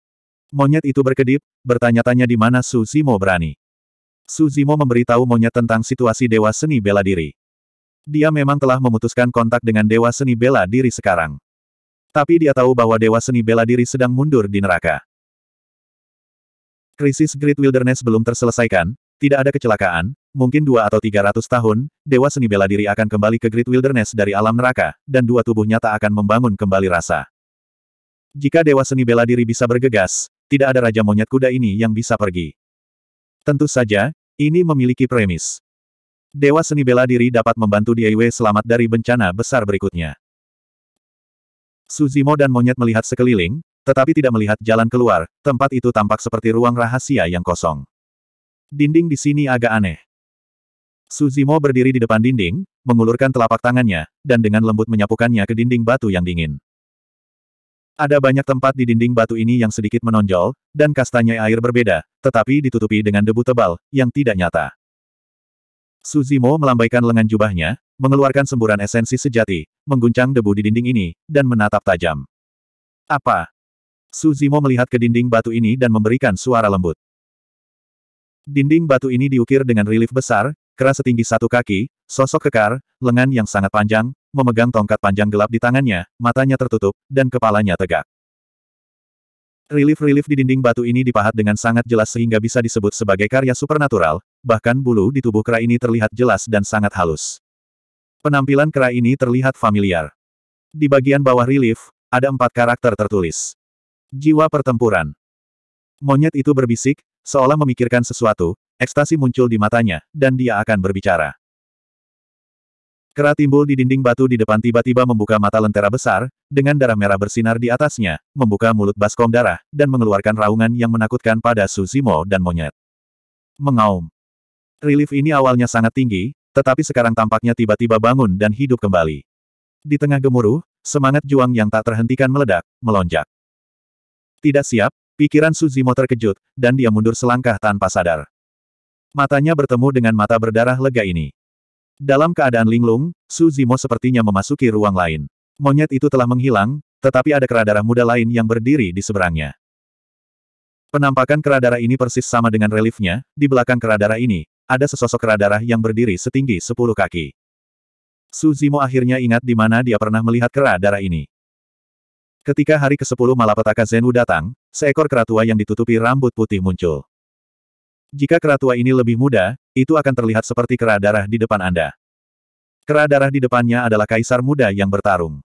Monyet itu berkedip, bertanya-tanya di mana Suzimo berani. Suzimo memberitahu monyet tentang situasi Dewa Seni Bela Diri. Dia memang telah memutuskan kontak dengan Dewa Seni Bela Diri sekarang. Tapi dia tahu bahwa Dewa Seni Bela Diri sedang mundur di neraka. Krisis Great Wilderness belum terselesaikan, tidak ada kecelakaan, mungkin dua atau tiga ratus tahun, Dewa Seni Bela Diri akan kembali ke Great Wilderness dari alam neraka, dan dua tubuh nyata akan membangun kembali rasa. Jika Dewa Seni Bela Diri bisa bergegas, tidak ada Raja Monyet Kuda ini yang bisa pergi. Tentu saja, ini memiliki premis. Dewa Seni Bela Diri dapat membantu DIY selamat dari bencana besar berikutnya. Suzimo dan Monyet melihat sekeliling, tetapi tidak melihat jalan keluar, tempat itu tampak seperti ruang rahasia yang kosong. Dinding di sini agak aneh. Suzimo berdiri di depan dinding, mengulurkan telapak tangannya, dan dengan lembut menyapukannya ke dinding batu yang dingin. Ada banyak tempat di dinding batu ini yang sedikit menonjol, dan kastanya air berbeda, tetapi ditutupi dengan debu tebal, yang tidak nyata. Suzimo melambaikan lengan jubahnya, mengeluarkan semburan esensi sejati, mengguncang debu di dinding ini, dan menatap tajam. Apa? Suzimo melihat ke dinding batu ini dan memberikan suara lembut. Dinding batu ini diukir dengan relief besar, keras setinggi satu kaki, sosok kekar, lengan yang sangat panjang, memegang tongkat panjang gelap di tangannya, matanya tertutup, dan kepalanya tegak. Relief-relief di dinding batu ini dipahat dengan sangat jelas sehingga bisa disebut sebagai karya supernatural, bahkan bulu di tubuh kera ini terlihat jelas dan sangat halus. Penampilan kera ini terlihat familiar. Di bagian bawah relief, ada empat karakter tertulis. Jiwa pertempuran. Monyet itu berbisik, Seolah memikirkan sesuatu, ekstasi muncul di matanya, dan dia akan berbicara. Kera timbul di dinding batu di depan tiba-tiba membuka mata lentera besar, dengan darah merah bersinar di atasnya, membuka mulut baskom darah, dan mengeluarkan raungan yang menakutkan pada Suzimo dan monyet. Mengaum. Relief ini awalnya sangat tinggi, tetapi sekarang tampaknya tiba-tiba bangun dan hidup kembali. Di tengah gemuruh, semangat juang yang tak terhentikan meledak, melonjak. Tidak siap, Pikiran Suzimo terkejut, dan dia mundur selangkah tanpa sadar. Matanya bertemu dengan mata berdarah lega ini. Dalam keadaan linglung, Suzimo sepertinya memasuki ruang lain. Monyet itu telah menghilang, tetapi ada kera muda lain yang berdiri di seberangnya. Penampakan kera ini persis sama dengan reliefnya, di belakang kera ini, ada sesosok kera yang berdiri setinggi 10 kaki. Suzimo akhirnya ingat di mana dia pernah melihat kera ini. Ketika hari ke-10 malapetaka Zenu datang, seekor keratua yang ditutupi rambut putih muncul. Jika keratua ini lebih muda, itu akan terlihat seperti kera darah di depan Anda. Kera darah di depannya adalah kaisar muda yang bertarung.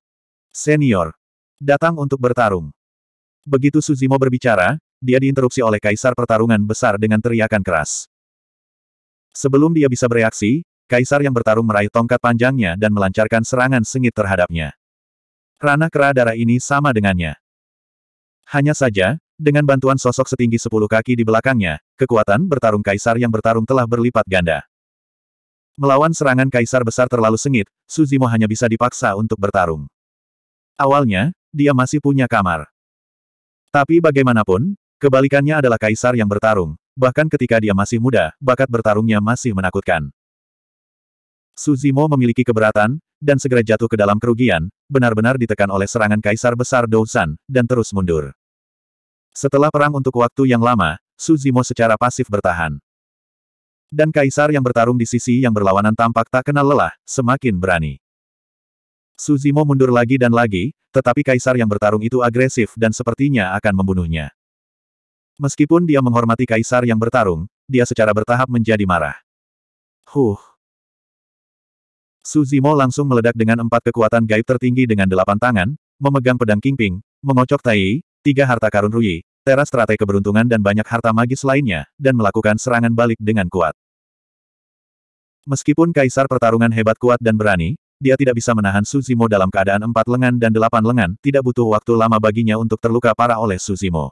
Senior. Datang untuk bertarung. Begitu Suzimo berbicara, dia diinterupsi oleh kaisar pertarungan besar dengan teriakan keras. Sebelum dia bisa bereaksi, kaisar yang bertarung meraih tongkat panjangnya dan melancarkan serangan sengit terhadapnya. Ranah kera darah ini sama dengannya. Hanya saja, dengan bantuan sosok setinggi sepuluh kaki di belakangnya, kekuatan bertarung kaisar yang bertarung telah berlipat ganda. Melawan serangan kaisar besar terlalu sengit, Suzimo hanya bisa dipaksa untuk bertarung. Awalnya, dia masih punya kamar. Tapi bagaimanapun, kebalikannya adalah kaisar yang bertarung, bahkan ketika dia masih muda, bakat bertarungnya masih menakutkan. Suzimo memiliki keberatan, dan segera jatuh ke dalam kerugian, benar-benar ditekan oleh serangan Kaisar Besar Dousan, dan terus mundur. Setelah perang untuk waktu yang lama, Suzimo secara pasif bertahan. Dan Kaisar yang bertarung di sisi yang berlawanan tampak tak kenal lelah, semakin berani. Suzimo mundur lagi dan lagi, tetapi Kaisar yang bertarung itu agresif dan sepertinya akan membunuhnya. Meskipun dia menghormati Kaisar yang bertarung, dia secara bertahap menjadi marah. Huh, Suzimo langsung meledak dengan empat kekuatan gaib tertinggi dengan delapan tangan, memegang pedang Kingping, mengocok Tai, tiga harta karun Rui, teras teratai keberuntungan dan banyak harta magis lainnya, dan melakukan serangan balik dengan kuat. Meskipun Kaisar pertarungan hebat kuat dan berani, dia tidak bisa menahan Suzimo dalam keadaan empat lengan dan delapan lengan, tidak butuh waktu lama baginya untuk terluka parah oleh Suzimo.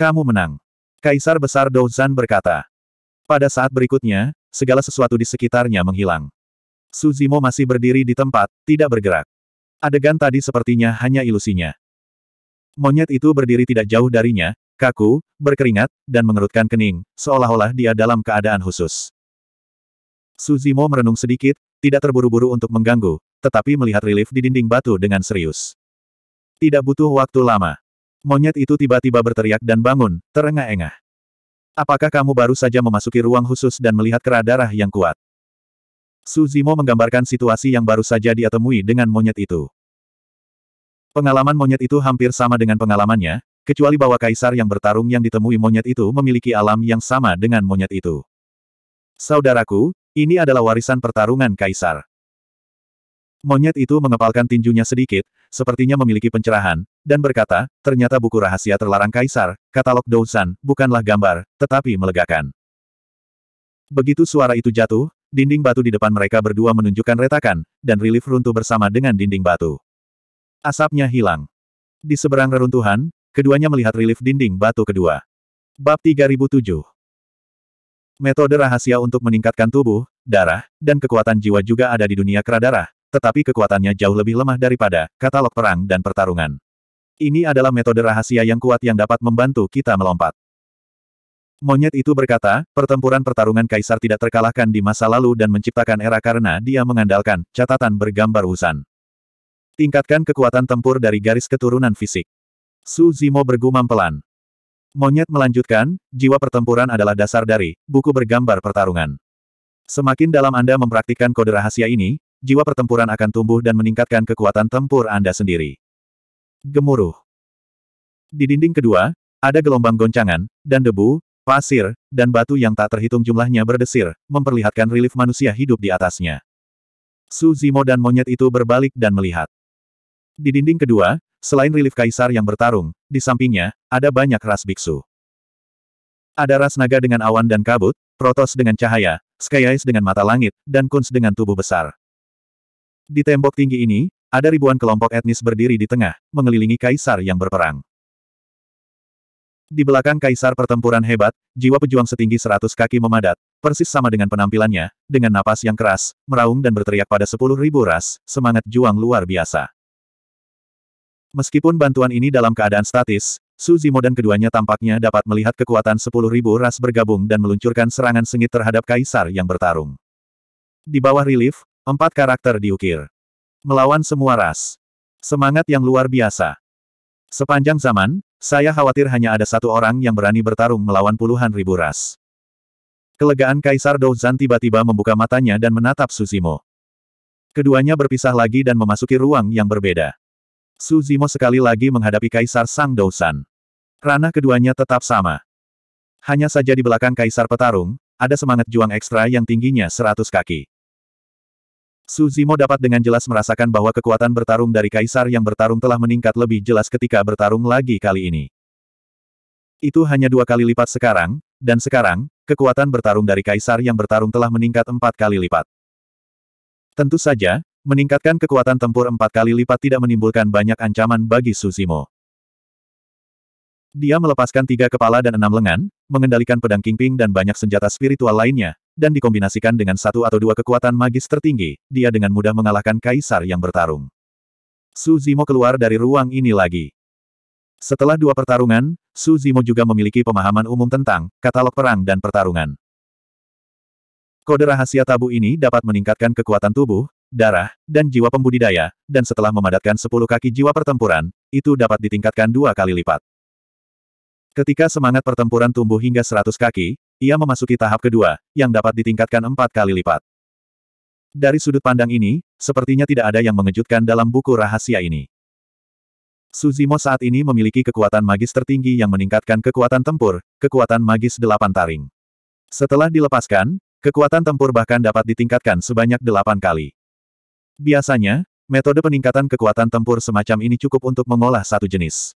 Kamu menang. Kaisar Besar Douzan berkata. Pada saat berikutnya, segala sesuatu di sekitarnya menghilang. Suzimo masih berdiri di tempat, tidak bergerak. Adegan tadi sepertinya hanya ilusinya. Monyet itu berdiri tidak jauh darinya, kaku, berkeringat, dan mengerutkan kening, seolah-olah dia dalam keadaan khusus. Suzimo merenung sedikit, tidak terburu-buru untuk mengganggu, tetapi melihat relief di dinding batu dengan serius. Tidak butuh waktu lama. Monyet itu tiba-tiba berteriak dan bangun, terengah-engah. Apakah kamu baru saja memasuki ruang khusus dan melihat kera darah yang kuat? Suzimo menggambarkan situasi yang baru saja dia temui dengan monyet itu. Pengalaman monyet itu hampir sama dengan pengalamannya, kecuali bahwa kaisar yang bertarung yang ditemui monyet itu memiliki alam yang sama dengan monyet itu. Saudaraku, ini adalah warisan pertarungan kaisar. Monyet itu mengepalkan tinjunya sedikit, sepertinya memiliki pencerahan, dan berkata, ternyata buku rahasia terlarang kaisar, katalog Douzan, bukanlah gambar, tetapi melegakan. Begitu suara itu jatuh, dinding batu di depan mereka berdua menunjukkan retakan, dan relief runtuh bersama dengan dinding batu. Asapnya hilang. Di seberang reruntuhan, keduanya melihat relief dinding batu kedua. Bab 3007 Metode rahasia untuk meningkatkan tubuh, darah, dan kekuatan jiwa juga ada di dunia keradarah, tetapi kekuatannya jauh lebih lemah daripada katalog perang dan pertarungan. Ini adalah metode rahasia yang kuat yang dapat membantu kita melompat. Monyet itu berkata, pertempuran pertarungan kaisar tidak terkalahkan di masa lalu dan menciptakan era karena dia mengandalkan catatan bergambar Wusan. Tingkatkan kekuatan tempur dari garis keturunan fisik. Su Zimo bergumam pelan. Monyet melanjutkan, jiwa pertempuran adalah dasar dari buku bergambar pertarungan. Semakin dalam Anda mempraktikkan kode rahasia ini, jiwa pertempuran akan tumbuh dan meningkatkan kekuatan tempur Anda sendiri. Gemuruh. Di dinding kedua, ada gelombang goncangan, dan debu, pasir, dan batu yang tak terhitung jumlahnya berdesir, memperlihatkan relief manusia hidup di atasnya. Su Zimo dan monyet itu berbalik dan melihat. Di dinding kedua, selain relief kaisar yang bertarung, di sampingnya, ada banyak ras biksu. Ada ras naga dengan awan dan kabut, Protos dengan cahaya, skyais dengan mata langit, dan Kuns dengan tubuh besar. Di tembok tinggi ini, ada ribuan kelompok etnis berdiri di tengah, mengelilingi kaisar yang berperang. Di belakang kaisar pertempuran hebat, jiwa pejuang setinggi seratus kaki memadat, persis sama dengan penampilannya, dengan napas yang keras, meraung dan berteriak pada sepuluh ribu ras, semangat juang luar biasa. Meskipun bantuan ini dalam keadaan statis, Su Zimo dan keduanya tampaknya dapat melihat kekuatan sepuluh ribu ras bergabung dan meluncurkan serangan sengit terhadap kaisar yang bertarung. Di bawah relief, empat karakter diukir. Melawan semua ras. Semangat yang luar biasa. Sepanjang zaman, saya khawatir hanya ada satu orang yang berani bertarung melawan puluhan ribu ras. Kelegaan Kaisar Douzan tiba-tiba membuka matanya dan menatap Suzimo. Keduanya berpisah lagi dan memasuki ruang yang berbeda. Suzimo sekali lagi menghadapi Kaisar Sang Douzan. Ranah keduanya tetap sama. Hanya saja di belakang Kaisar Petarung, ada semangat juang ekstra yang tingginya seratus kaki. Suzimo dapat dengan jelas merasakan bahwa kekuatan bertarung dari kaisar yang bertarung telah meningkat lebih jelas ketika bertarung lagi kali ini. Itu hanya dua kali lipat sekarang, dan sekarang, kekuatan bertarung dari kaisar yang bertarung telah meningkat empat kali lipat. Tentu saja, meningkatkan kekuatan tempur empat kali lipat tidak menimbulkan banyak ancaman bagi Suzimo. Dia melepaskan tiga kepala dan enam lengan, mengendalikan pedang Kingping dan banyak senjata spiritual lainnya, dan dikombinasikan dengan satu atau dua kekuatan magis tertinggi, dia dengan mudah mengalahkan kaisar yang bertarung. Su Zimo keluar dari ruang ini lagi. Setelah dua pertarungan, Su Zimo juga memiliki pemahaman umum tentang katalog perang dan pertarungan. Kode rahasia tabu ini dapat meningkatkan kekuatan tubuh, darah, dan jiwa pembudidaya, dan setelah memadatkan sepuluh kaki jiwa pertempuran, itu dapat ditingkatkan dua kali lipat. Ketika semangat pertempuran tumbuh hingga seratus kaki, ia memasuki tahap kedua, yang dapat ditingkatkan empat kali lipat. Dari sudut pandang ini, sepertinya tidak ada yang mengejutkan dalam buku rahasia ini. Suzimo saat ini memiliki kekuatan magis tertinggi yang meningkatkan kekuatan tempur, kekuatan magis delapan taring. Setelah dilepaskan, kekuatan tempur bahkan dapat ditingkatkan sebanyak delapan kali. Biasanya, metode peningkatan kekuatan tempur semacam ini cukup untuk mengolah satu jenis.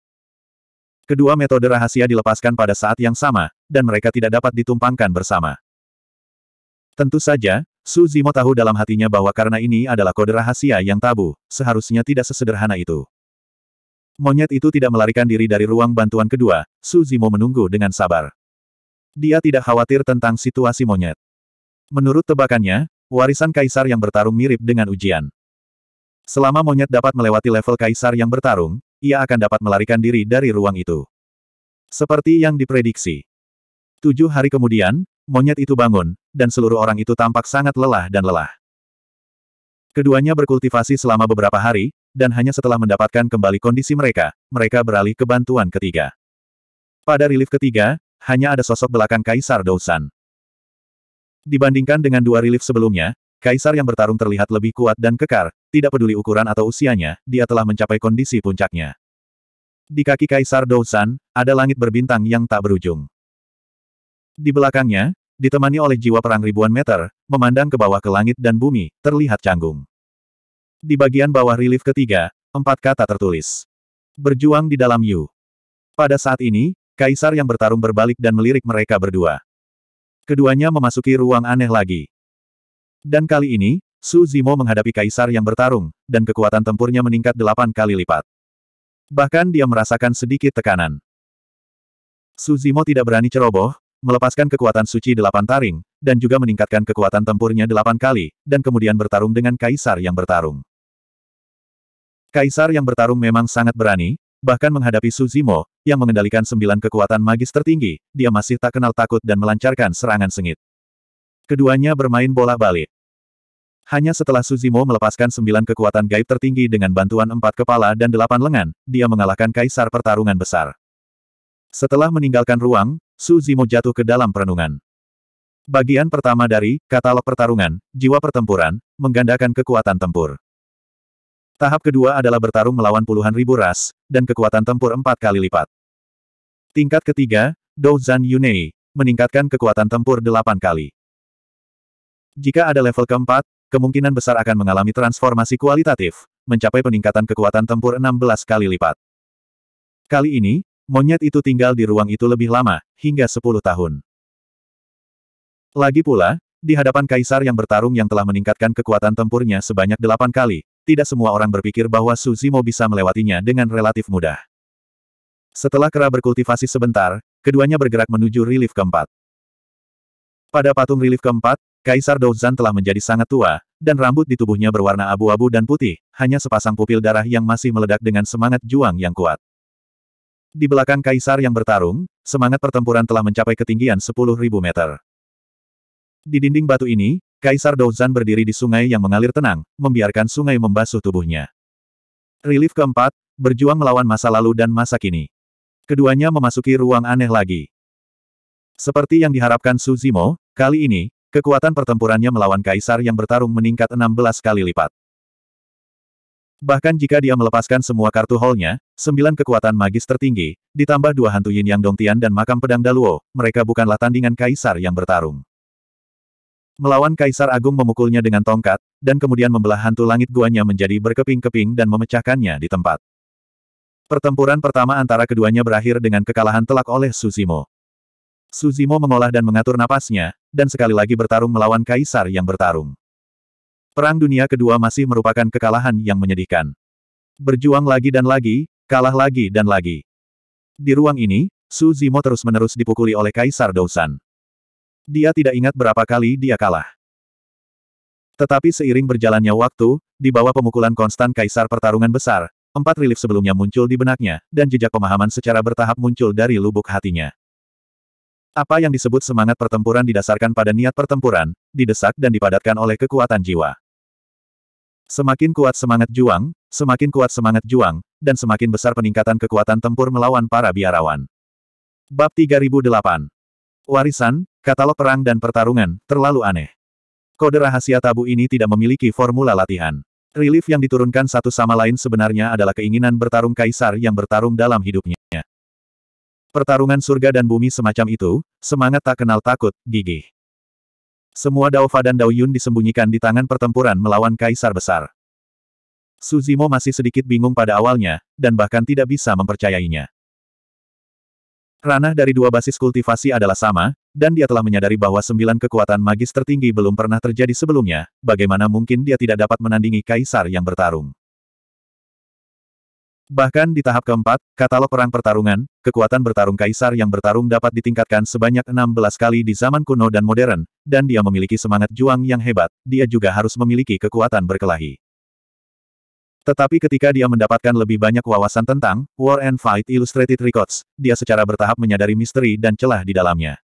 Kedua metode rahasia dilepaskan pada saat yang sama, dan mereka tidak dapat ditumpangkan bersama. Tentu saja, Su Zimo tahu dalam hatinya bahwa karena ini adalah kode rahasia yang tabu, seharusnya tidak sesederhana itu. Monyet itu tidak melarikan diri dari ruang bantuan kedua, Su Zimo menunggu dengan sabar. Dia tidak khawatir tentang situasi monyet. Menurut tebakannya, warisan kaisar yang bertarung mirip dengan ujian. Selama monyet dapat melewati level kaisar yang bertarung, ia akan dapat melarikan diri dari ruang itu. Seperti yang diprediksi. Tujuh hari kemudian, monyet itu bangun, dan seluruh orang itu tampak sangat lelah dan lelah. Keduanya berkultivasi selama beberapa hari, dan hanya setelah mendapatkan kembali kondisi mereka, mereka beralih ke bantuan ketiga. Pada relief ketiga, hanya ada sosok belakang Kaisar Dousan. Dibandingkan dengan dua relief sebelumnya, Kaisar yang bertarung terlihat lebih kuat dan kekar, tidak peduli ukuran atau usianya, dia telah mencapai kondisi puncaknya. Di kaki Kaisar Dousan, ada langit berbintang yang tak berujung. Di belakangnya, ditemani oleh jiwa perang ribuan meter, memandang ke bawah ke langit dan bumi, terlihat canggung. Di bagian bawah relief ketiga, empat kata tertulis. Berjuang di dalam Yu. Pada saat ini, Kaisar yang bertarung berbalik dan melirik mereka berdua. Keduanya memasuki ruang aneh lagi. Dan kali ini, Su Zimo menghadapi kaisar yang bertarung, dan kekuatan tempurnya meningkat delapan kali lipat. Bahkan dia merasakan sedikit tekanan. Su Zimo tidak berani ceroboh, melepaskan kekuatan suci delapan taring, dan juga meningkatkan kekuatan tempurnya delapan kali, dan kemudian bertarung dengan kaisar yang bertarung. Kaisar yang bertarung memang sangat berani, bahkan menghadapi Su Zimo, yang mengendalikan sembilan kekuatan magis tertinggi, dia masih tak kenal takut dan melancarkan serangan sengit. Keduanya bermain bola balik. Hanya setelah Suzimo melepaskan sembilan kekuatan gaib tertinggi dengan bantuan empat kepala dan delapan lengan, dia mengalahkan kaisar pertarungan besar. Setelah meninggalkan ruang, Suzimo jatuh ke dalam perenungan. Bagian pertama dari katalog pertarungan, jiwa pertempuran, menggandakan kekuatan tempur. Tahap kedua adalah bertarung melawan puluhan ribu ras, dan kekuatan tempur empat kali lipat. Tingkat ketiga, Douzan Yunei, meningkatkan kekuatan tempur delapan kali. Jika ada level keempat, kemungkinan besar akan mengalami transformasi kualitatif, mencapai peningkatan kekuatan tempur 16 kali lipat. Kali ini, monyet itu tinggal di ruang itu lebih lama, hingga 10 tahun. Lagi pula, di hadapan kaisar yang bertarung yang telah meningkatkan kekuatan tempurnya sebanyak 8 kali, tidak semua orang berpikir bahwa Suzimo bisa melewatinya dengan relatif mudah. Setelah kera berkultivasi sebentar, keduanya bergerak menuju relief keempat. Pada patung relief keempat, Kaisar Douzan telah menjadi sangat tua, dan rambut di tubuhnya berwarna abu-abu dan putih, hanya sepasang pupil darah yang masih meledak dengan semangat juang yang kuat. Di belakang kaisar yang bertarung, semangat pertempuran telah mencapai ketinggian 10.000 meter. Di dinding batu ini, Kaisar Douzan berdiri di sungai yang mengalir tenang, membiarkan sungai membasuh tubuhnya. Relief keempat, berjuang melawan masa lalu dan masa kini. Keduanya memasuki ruang aneh lagi. Seperti yang diharapkan Suzimo, kali ini, Kekuatan pertempurannya melawan kaisar yang bertarung meningkat 16 kali lipat. Bahkan jika dia melepaskan semua kartu holnya, sembilan kekuatan magis tertinggi, ditambah dua hantu Yin Yang Dongtian dan makam pedang Daluo, mereka bukanlah tandingan kaisar yang bertarung. Melawan Kaisar Agung memukulnya dengan tongkat, dan kemudian membelah hantu langit guanya menjadi berkeping-keping dan memecahkannya di tempat. Pertempuran pertama antara keduanya berakhir dengan kekalahan telak oleh Susimo. Suzimo mengolah dan mengatur napasnya, dan sekali lagi bertarung melawan kaisar yang bertarung. Perang dunia kedua masih merupakan kekalahan yang menyedihkan. Berjuang lagi dan lagi, kalah lagi dan lagi. Di ruang ini, Su Zimo terus-menerus dipukuli oleh Kaisar Dousan. Dia tidak ingat berapa kali dia kalah. Tetapi seiring berjalannya waktu, di bawah pemukulan konstan Kaisar Pertarungan Besar, empat relief sebelumnya muncul di benaknya, dan jejak pemahaman secara bertahap muncul dari lubuk hatinya. Apa yang disebut semangat pertempuran didasarkan pada niat pertempuran, didesak dan dipadatkan oleh kekuatan jiwa. Semakin kuat semangat juang, semakin kuat semangat juang, dan semakin besar peningkatan kekuatan tempur melawan para biarawan. Bab 3008 Warisan, katalog perang dan pertarungan, terlalu aneh. Kode rahasia tabu ini tidak memiliki formula latihan. Relief yang diturunkan satu sama lain sebenarnya adalah keinginan bertarung kaisar yang bertarung dalam hidupnya. Pertarungan surga dan bumi semacam itu, semangat tak kenal takut, gigih. Semua Daofa dan Daoyun disembunyikan di tangan pertempuran melawan Kaisar Besar. Suzimo masih sedikit bingung pada awalnya, dan bahkan tidak bisa mempercayainya. Ranah dari dua basis kultivasi adalah sama, dan dia telah menyadari bahwa sembilan kekuatan magis tertinggi belum pernah terjadi sebelumnya, bagaimana mungkin dia tidak dapat menandingi kaisar yang bertarung. Bahkan di tahap keempat, katalog perang pertarungan, kekuatan bertarung kaisar yang bertarung dapat ditingkatkan sebanyak 16 kali di zaman kuno dan modern, dan dia memiliki semangat juang yang hebat, dia juga harus memiliki kekuatan berkelahi. Tetapi ketika dia mendapatkan lebih banyak wawasan tentang War and Fight Illustrated Records, dia secara bertahap menyadari misteri dan celah di dalamnya.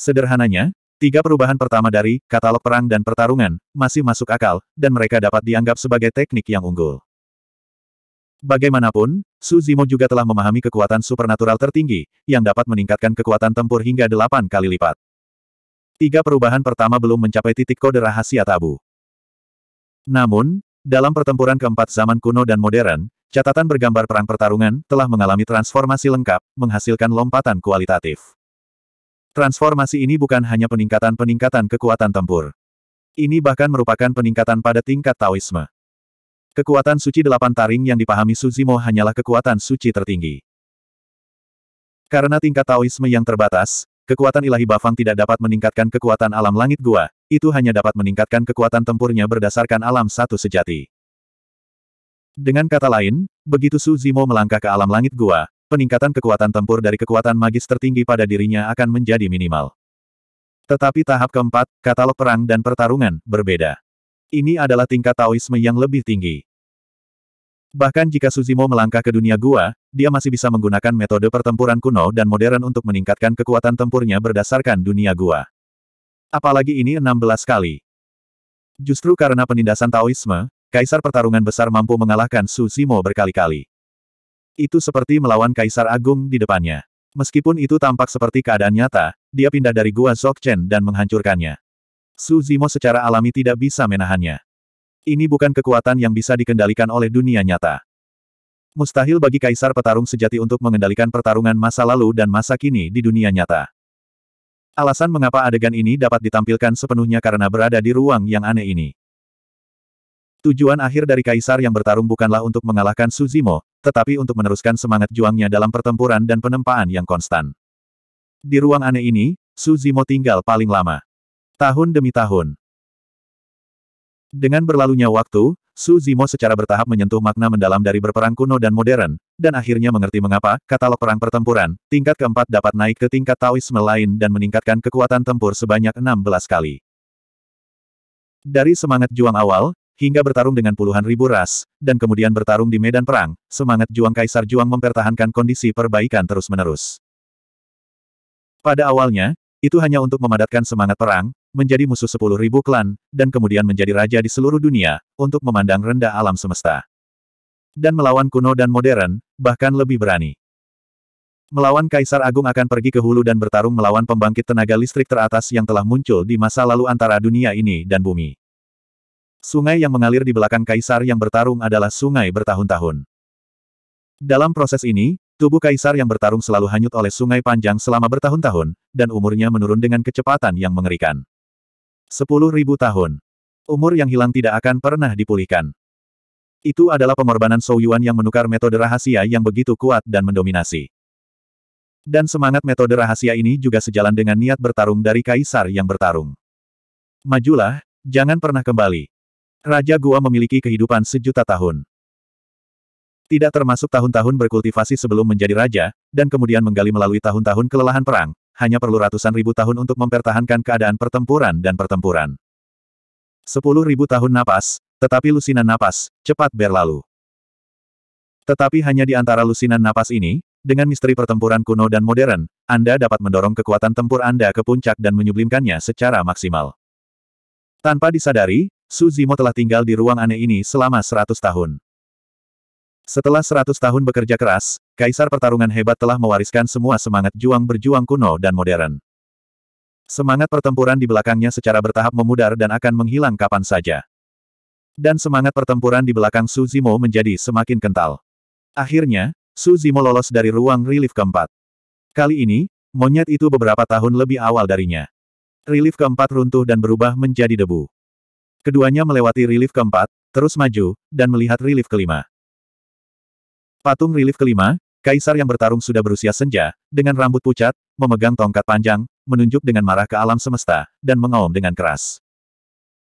Sederhananya, tiga perubahan pertama dari katalog perang dan pertarungan masih masuk akal, dan mereka dapat dianggap sebagai teknik yang unggul. Bagaimanapun, Su Zimo juga telah memahami kekuatan supernatural tertinggi, yang dapat meningkatkan kekuatan tempur hingga delapan kali lipat. Tiga perubahan pertama belum mencapai titik kode rahasia tabu. Namun, dalam pertempuran keempat zaman kuno dan modern, catatan bergambar perang pertarungan telah mengalami transformasi lengkap, menghasilkan lompatan kualitatif. Transformasi ini bukan hanya peningkatan-peningkatan kekuatan tempur. Ini bahkan merupakan peningkatan pada tingkat Taoisme. Kekuatan suci delapan taring yang dipahami Suzimo hanyalah kekuatan suci tertinggi. Karena tingkat Taoisme yang terbatas, kekuatan ilahi Bafang tidak dapat meningkatkan kekuatan alam langit gua, itu hanya dapat meningkatkan kekuatan tempurnya berdasarkan alam satu sejati. Dengan kata lain, begitu Suzimo melangkah ke alam langit gua, peningkatan kekuatan tempur dari kekuatan magis tertinggi pada dirinya akan menjadi minimal. Tetapi tahap keempat, katalog perang dan pertarungan, berbeda. Ini adalah tingkat Taoisme yang lebih tinggi. Bahkan jika Suzimo melangkah ke dunia gua, dia masih bisa menggunakan metode pertempuran kuno dan modern untuk meningkatkan kekuatan tempurnya berdasarkan dunia gua. Apalagi ini 16 kali. Justru karena penindasan Taoisme, Kaisar Pertarungan Besar mampu mengalahkan Suzimo berkali-kali. Itu seperti melawan Kaisar Agung di depannya. Meskipun itu tampak seperti keadaan nyata, dia pindah dari gua Zokchen dan menghancurkannya. Su Zimo secara alami tidak bisa menahannya. Ini bukan kekuatan yang bisa dikendalikan oleh dunia nyata. Mustahil bagi kaisar petarung sejati untuk mengendalikan pertarungan masa lalu dan masa kini di dunia nyata. Alasan mengapa adegan ini dapat ditampilkan sepenuhnya karena berada di ruang yang aneh ini. Tujuan akhir dari kaisar yang bertarung bukanlah untuk mengalahkan Suzimo, tetapi untuk meneruskan semangat juangnya dalam pertempuran dan penempaan yang konstan. Di ruang aneh ini, Suzimo tinggal paling lama. Tahun demi tahun. Dengan berlalunya waktu, Su Zimo secara bertahap menyentuh makna mendalam dari berperang kuno dan modern, dan akhirnya mengerti mengapa katalog perang pertempuran, tingkat keempat dapat naik ke tingkat Taoisme lain dan meningkatkan kekuatan tempur sebanyak 16 kali. Dari semangat juang awal, hingga bertarung dengan puluhan ribu ras, dan kemudian bertarung di medan perang, semangat juang Kaisar Juang mempertahankan kondisi perbaikan terus-menerus. Pada awalnya, itu hanya untuk memadatkan semangat perang, menjadi musuh sepuluh ribu klan, dan kemudian menjadi raja di seluruh dunia, untuk memandang rendah alam semesta. Dan melawan kuno dan modern, bahkan lebih berani. Melawan Kaisar Agung akan pergi ke hulu dan bertarung melawan pembangkit tenaga listrik teratas yang telah muncul di masa lalu antara dunia ini dan bumi. Sungai yang mengalir di belakang Kaisar yang bertarung adalah sungai bertahun-tahun. Dalam proses ini, Tubuh kaisar yang bertarung selalu hanyut oleh sungai panjang selama bertahun-tahun, dan umurnya menurun dengan kecepatan yang mengerikan. Sepuluh ribu tahun. Umur yang hilang tidak akan pernah dipulihkan. Itu adalah pengorbanan Shou Yuan yang menukar metode rahasia yang begitu kuat dan mendominasi. Dan semangat metode rahasia ini juga sejalan dengan niat bertarung dari kaisar yang bertarung. Majulah, jangan pernah kembali. Raja Gua memiliki kehidupan sejuta tahun. Tidak termasuk tahun-tahun berkultivasi sebelum menjadi raja, dan kemudian menggali melalui tahun-tahun kelelahan perang, hanya perlu ratusan ribu tahun untuk mempertahankan keadaan pertempuran dan pertempuran. Sepuluh ribu tahun napas, tetapi lusinan napas, cepat berlalu. Tetapi hanya di antara lusinan napas ini, dengan misteri pertempuran kuno dan modern, Anda dapat mendorong kekuatan tempur Anda ke puncak dan menyublimkannya secara maksimal. Tanpa disadari, Su Zimo telah tinggal di ruang aneh ini selama seratus tahun. Setelah seratus tahun bekerja keras, Kaisar pertarungan hebat telah mewariskan semua semangat juang berjuang kuno dan modern. Semangat pertempuran di belakangnya secara bertahap memudar dan akan menghilang kapan saja. Dan semangat pertempuran di belakang Su Zimo menjadi semakin kental. Akhirnya, Su Zimo lolos dari ruang relief keempat. Kali ini, monyet itu beberapa tahun lebih awal darinya. Relief keempat runtuh dan berubah menjadi debu. Keduanya melewati relief keempat, terus maju, dan melihat relief kelima. Patung relief kelima, Kaisar yang bertarung sudah berusia senja, dengan rambut pucat, memegang tongkat panjang, menunjuk dengan marah ke alam semesta, dan mengaum dengan keras.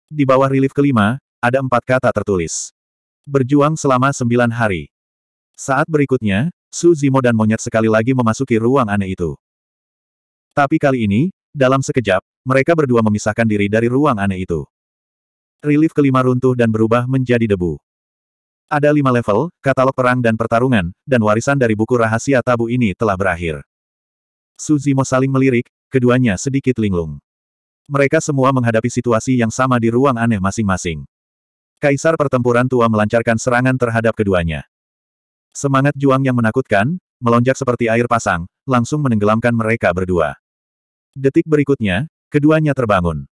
Di bawah relief kelima, ada empat kata tertulis. Berjuang selama sembilan hari. Saat berikutnya, Su Zimo dan monyet sekali lagi memasuki ruang aneh itu. Tapi kali ini, dalam sekejap, mereka berdua memisahkan diri dari ruang aneh itu. Relief kelima runtuh dan berubah menjadi debu. Ada lima level, katalog perang dan pertarungan, dan warisan dari buku rahasia tabu ini telah berakhir. Suzimo saling melirik, keduanya sedikit linglung. Mereka semua menghadapi situasi yang sama di ruang aneh masing-masing. Kaisar pertempuran tua melancarkan serangan terhadap keduanya. Semangat juang yang menakutkan, melonjak seperti air pasang, langsung menenggelamkan mereka berdua. Detik berikutnya, keduanya terbangun.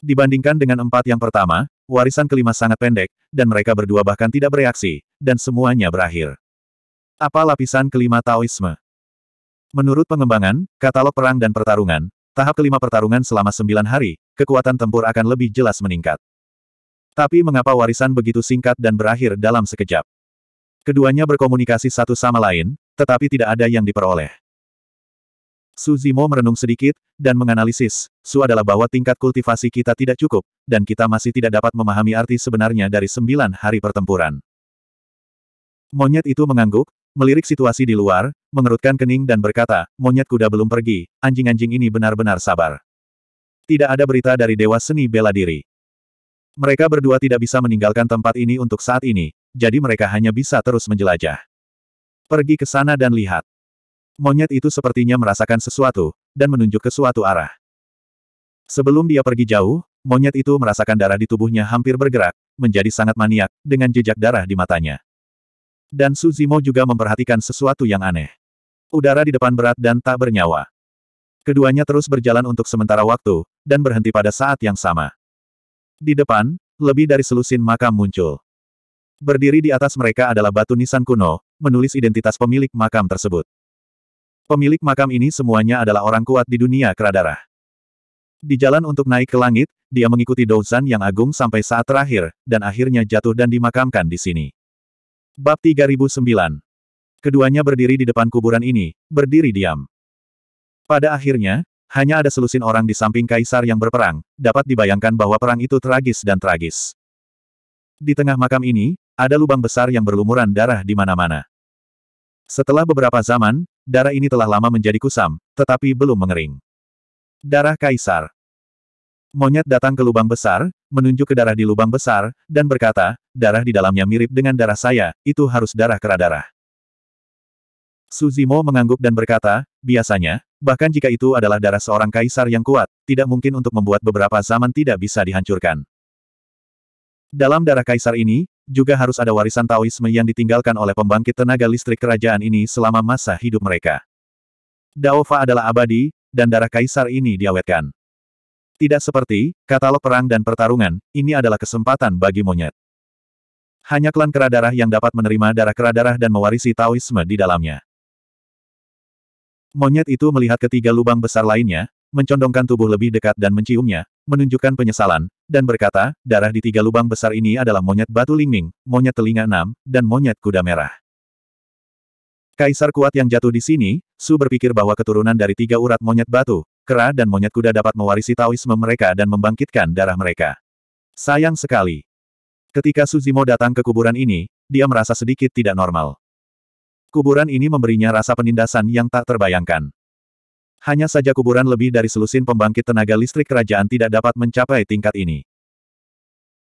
Dibandingkan dengan empat yang pertama, warisan kelima sangat pendek, dan mereka berdua bahkan tidak bereaksi, dan semuanya berakhir. Apa lapisan kelima Taoisme? Menurut pengembangan, katalog perang dan pertarungan, tahap kelima pertarungan selama sembilan hari, kekuatan tempur akan lebih jelas meningkat. Tapi mengapa warisan begitu singkat dan berakhir dalam sekejap? Keduanya berkomunikasi satu sama lain, tetapi tidak ada yang diperoleh. Su Zimo merenung sedikit, dan menganalisis, Su adalah bahwa tingkat kultivasi kita tidak cukup, dan kita masih tidak dapat memahami arti sebenarnya dari sembilan hari pertempuran. Monyet itu mengangguk, melirik situasi di luar, mengerutkan kening dan berkata, monyet kuda belum pergi, anjing-anjing ini benar-benar sabar. Tidak ada berita dari Dewa Seni Bela Diri. Mereka berdua tidak bisa meninggalkan tempat ini untuk saat ini, jadi mereka hanya bisa terus menjelajah. Pergi ke sana dan lihat. Monyet itu sepertinya merasakan sesuatu, dan menunjuk ke suatu arah. Sebelum dia pergi jauh, monyet itu merasakan darah di tubuhnya hampir bergerak, menjadi sangat maniak, dengan jejak darah di matanya. Dan Suzimo juga memperhatikan sesuatu yang aneh. Udara di depan berat dan tak bernyawa. Keduanya terus berjalan untuk sementara waktu, dan berhenti pada saat yang sama. Di depan, lebih dari selusin makam muncul. Berdiri di atas mereka adalah batu nisan kuno, menulis identitas pemilik makam tersebut. Pemilik makam ini semuanya adalah orang kuat di dunia keradarah. Di jalan untuk naik ke langit, dia mengikuti Douzan yang agung sampai saat terakhir, dan akhirnya jatuh dan dimakamkan di sini. Bab 3009 Keduanya berdiri di depan kuburan ini, berdiri diam. Pada akhirnya, hanya ada selusin orang di samping kaisar yang berperang, dapat dibayangkan bahwa perang itu tragis dan tragis. Di tengah makam ini, ada lubang besar yang berlumuran darah di mana-mana. Setelah beberapa zaman, darah ini telah lama menjadi kusam, tetapi belum mengering. Darah Kaisar Monyet datang ke lubang besar, menunjuk ke darah di lubang besar, dan berkata, darah di dalamnya mirip dengan darah saya, itu harus darah kera darah. Suzimo mengangguk dan berkata, biasanya, bahkan jika itu adalah darah seorang kaisar yang kuat, tidak mungkin untuk membuat beberapa zaman tidak bisa dihancurkan. Dalam darah kaisar ini, juga harus ada warisan Taoisme yang ditinggalkan oleh pembangkit tenaga listrik kerajaan ini selama masa hidup mereka. Daofa adalah abadi, dan darah kaisar ini diawetkan. Tidak seperti, katalog perang dan pertarungan, ini adalah kesempatan bagi monyet. Hanya klan keradarah yang dapat menerima darah keradarah dan mewarisi Taoisme di dalamnya. Monyet itu melihat ketiga lubang besar lainnya, mencondongkan tubuh lebih dekat dan menciumnya, menunjukkan penyesalan, dan berkata, darah di tiga lubang besar ini adalah monyet batu lingming, monyet telinga enam, dan monyet kuda merah. Kaisar kuat yang jatuh di sini, Su berpikir bahwa keturunan dari tiga urat monyet batu, kera dan monyet kuda dapat mewarisi Taoisme mereka dan membangkitkan darah mereka. Sayang sekali. Ketika Suzimo datang ke kuburan ini, dia merasa sedikit tidak normal. Kuburan ini memberinya rasa penindasan yang tak terbayangkan. Hanya saja kuburan lebih dari selusin pembangkit tenaga listrik kerajaan tidak dapat mencapai tingkat ini.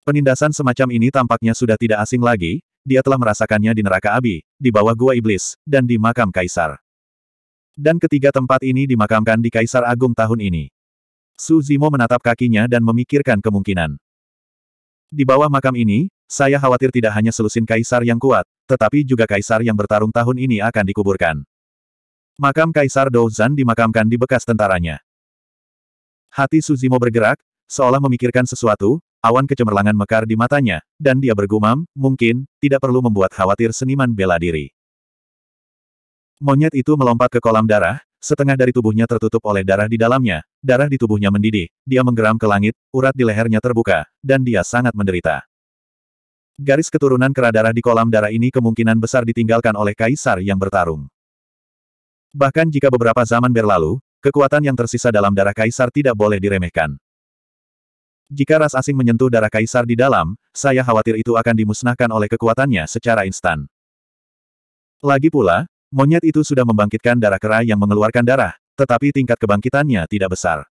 Penindasan semacam ini tampaknya sudah tidak asing lagi, dia telah merasakannya di neraka abi, di bawah gua iblis, dan di makam kaisar. Dan ketiga tempat ini dimakamkan di Kaisar Agung tahun ini. Su Zimo menatap kakinya dan memikirkan kemungkinan. Di bawah makam ini, saya khawatir tidak hanya selusin kaisar yang kuat, tetapi juga kaisar yang bertarung tahun ini akan dikuburkan. Makam Kaisar Douzan dimakamkan di bekas tentaranya. Hati Suzimo bergerak, seolah memikirkan sesuatu, awan kecemerlangan mekar di matanya, dan dia bergumam, mungkin, tidak perlu membuat khawatir seniman bela diri. Monyet itu melompat ke kolam darah, setengah dari tubuhnya tertutup oleh darah di dalamnya, darah di tubuhnya mendidih, dia menggeram ke langit, urat di lehernya terbuka, dan dia sangat menderita. Garis keturunan kera darah di kolam darah ini kemungkinan besar ditinggalkan oleh kaisar yang bertarung. Bahkan jika beberapa zaman berlalu, kekuatan yang tersisa dalam darah kaisar tidak boleh diremehkan. Jika ras asing menyentuh darah kaisar di dalam, saya khawatir itu akan dimusnahkan oleh kekuatannya secara instan. Lagi pula, monyet itu sudah membangkitkan darah kera yang mengeluarkan darah, tetapi tingkat kebangkitannya tidak besar.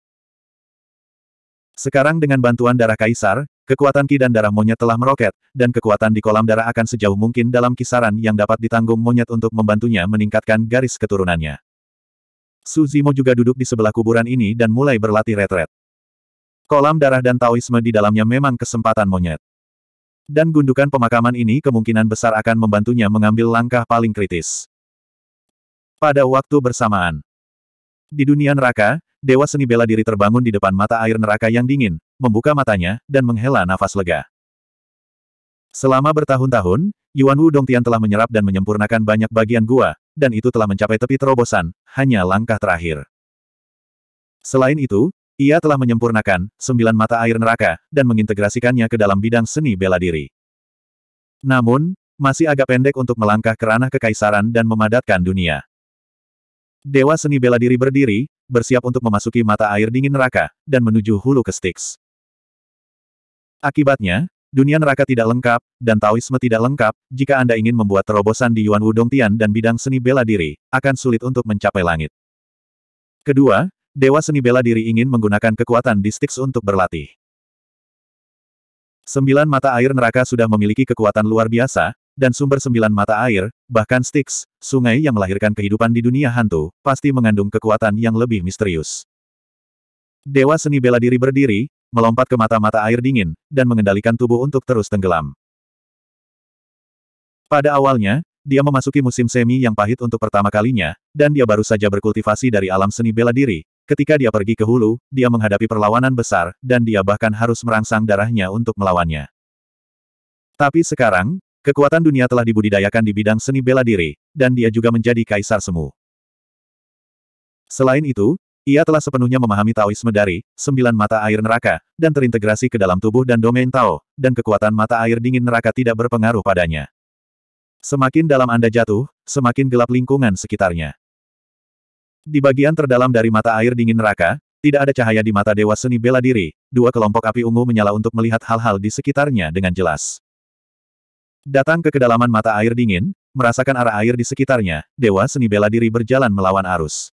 Sekarang dengan bantuan darah kaisar, Kekuatan ki dan darah monyet telah meroket, dan kekuatan di kolam darah akan sejauh mungkin dalam kisaran yang dapat ditanggung monyet untuk membantunya meningkatkan garis keturunannya. Suzimo juga duduk di sebelah kuburan ini dan mulai berlatih retret. Kolam darah dan Taoisme di dalamnya memang kesempatan monyet. Dan gundukan pemakaman ini kemungkinan besar akan membantunya mengambil langkah paling kritis. Pada waktu bersamaan, di dunia neraka, dewa seni bela diri terbangun di depan mata air neraka yang dingin, membuka matanya, dan menghela nafas lega. Selama bertahun-tahun, Yuan Wu Dongtian telah menyerap dan menyempurnakan banyak bagian gua, dan itu telah mencapai tepi terobosan, hanya langkah terakhir. Selain itu, ia telah menyempurnakan sembilan mata air neraka dan mengintegrasikannya ke dalam bidang seni bela diri. Namun, masih agak pendek untuk melangkah ke ranah kekaisaran dan memadatkan dunia. Dewa seni bela diri berdiri, bersiap untuk memasuki mata air dingin neraka, dan menuju hulu ke Styx. Akibatnya, dunia neraka tidak lengkap, dan Taoisme tidak lengkap, jika Anda ingin membuat terobosan di Yuan Wudong Tian dan bidang seni bela diri, akan sulit untuk mencapai langit. Kedua, Dewa Seni Bela Diri ingin menggunakan kekuatan di Styx untuk berlatih. Sembilan mata air neraka sudah memiliki kekuatan luar biasa, dan sumber sembilan mata air, bahkan Styx, sungai yang melahirkan kehidupan di dunia hantu, pasti mengandung kekuatan yang lebih misterius. Dewa seni bela diri berdiri, melompat ke mata-mata air dingin, dan mengendalikan tubuh untuk terus tenggelam. Pada awalnya, dia memasuki musim semi yang pahit untuk pertama kalinya, dan dia baru saja berkultivasi dari alam seni bela diri. Ketika dia pergi ke hulu, dia menghadapi perlawanan besar, dan dia bahkan harus merangsang darahnya untuk melawannya. Tapi sekarang, kekuatan dunia telah dibudidayakan di bidang seni bela diri, dan dia juga menjadi kaisar semu. Selain itu, ia telah sepenuhnya memahami Taoisme dari sembilan mata air neraka, dan terintegrasi ke dalam tubuh dan domain Tao, dan kekuatan mata air dingin neraka tidak berpengaruh padanya. Semakin dalam Anda jatuh, semakin gelap lingkungan sekitarnya. Di bagian terdalam dari mata air dingin neraka, tidak ada cahaya di mata Dewa Seni Bela Diri, dua kelompok api ungu menyala untuk melihat hal-hal di sekitarnya dengan jelas. Datang ke kedalaman mata air dingin, merasakan arah air di sekitarnya, Dewa Seni Bela Diri berjalan melawan arus.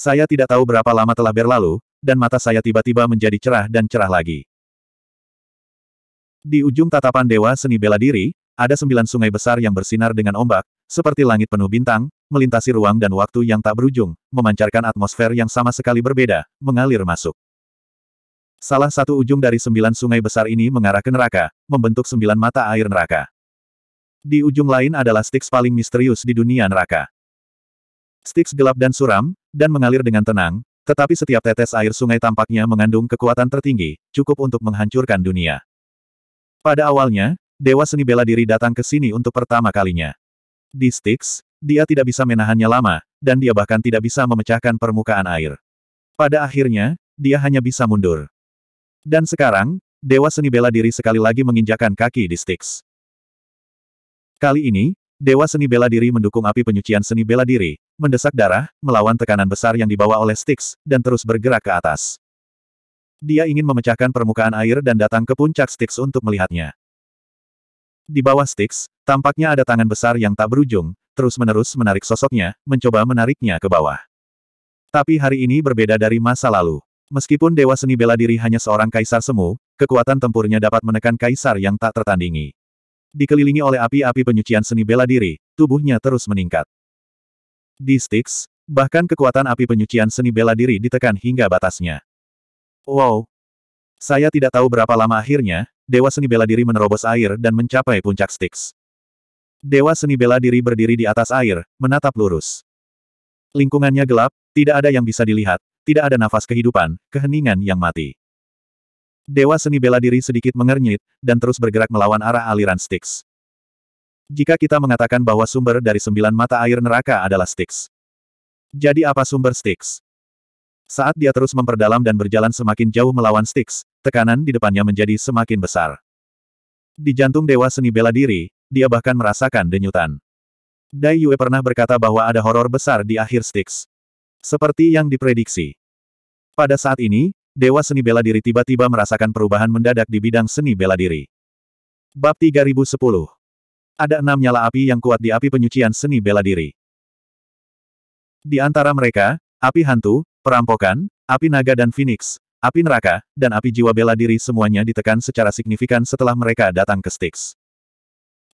Saya tidak tahu berapa lama telah berlalu, dan mata saya tiba-tiba menjadi cerah dan cerah lagi. Di ujung tatapan Dewa Seni Bela Diri, ada sembilan sungai besar yang bersinar dengan ombak, seperti langit penuh bintang, melintasi ruang dan waktu yang tak berujung, memancarkan atmosfer yang sama sekali berbeda, mengalir masuk. Salah satu ujung dari sembilan sungai besar ini mengarah ke neraka, membentuk sembilan mata air neraka. Di ujung lain adalah Styx paling misterius di dunia neraka. Styx gelap dan suram, dan mengalir dengan tenang, tetapi setiap tetes air sungai tampaknya mengandung kekuatan tertinggi, cukup untuk menghancurkan dunia. Pada awalnya, Dewa Seni Bela Diri datang ke sini untuk pertama kalinya. Di Styx, dia tidak bisa menahannya lama, dan dia bahkan tidak bisa memecahkan permukaan air. Pada akhirnya, dia hanya bisa mundur. Dan sekarang, Dewa Seni Bela Diri sekali lagi menginjakan kaki di Styx. Kali ini, Dewa Seni Bela Diri mendukung api penyucian seni bela diri, mendesak darah, melawan tekanan besar yang dibawa oleh Styx, dan terus bergerak ke atas. Dia ingin memecahkan permukaan air dan datang ke puncak Styx untuk melihatnya. Di bawah Styx, tampaknya ada tangan besar yang tak berujung, terus-menerus menarik sosoknya, mencoba menariknya ke bawah. Tapi hari ini berbeda dari masa lalu. Meskipun Dewa Seni Bela Diri hanya seorang kaisar semu, kekuatan tempurnya dapat menekan kaisar yang tak tertandingi. Dikelilingi oleh api-api penyucian seni bela diri, tubuhnya terus meningkat. Di sticks, bahkan kekuatan api penyucian seni bela diri ditekan hingga batasnya. Wow! Saya tidak tahu berapa lama akhirnya, Dewa Seni Bela Diri menerobos air dan mencapai puncak sticks. Dewa Seni Bela Diri berdiri di atas air, menatap lurus. Lingkungannya gelap, tidak ada yang bisa dilihat, tidak ada nafas kehidupan, keheningan yang mati. Dewa Seni Bela Diri sedikit mengernyit, dan terus bergerak melawan arah aliran sticks. Jika kita mengatakan bahwa sumber dari sembilan mata air neraka adalah Styx. Jadi apa sumber Styx? Saat dia terus memperdalam dan berjalan semakin jauh melawan Styx, tekanan di depannya menjadi semakin besar. Di jantung dewa seni bela diri, dia bahkan merasakan denyutan. Dai Yue pernah berkata bahwa ada horor besar di akhir Styx. Seperti yang diprediksi. Pada saat ini, Dewa Seni Bela Diri tiba-tiba merasakan perubahan mendadak di bidang seni bela diri. Bab 3010 ada enam nyala api yang kuat di api penyucian seni bela diri. Di antara mereka, api hantu, perampokan, api naga dan phoenix, api neraka, dan api jiwa bela diri semuanya ditekan secara signifikan setelah mereka datang ke Styx.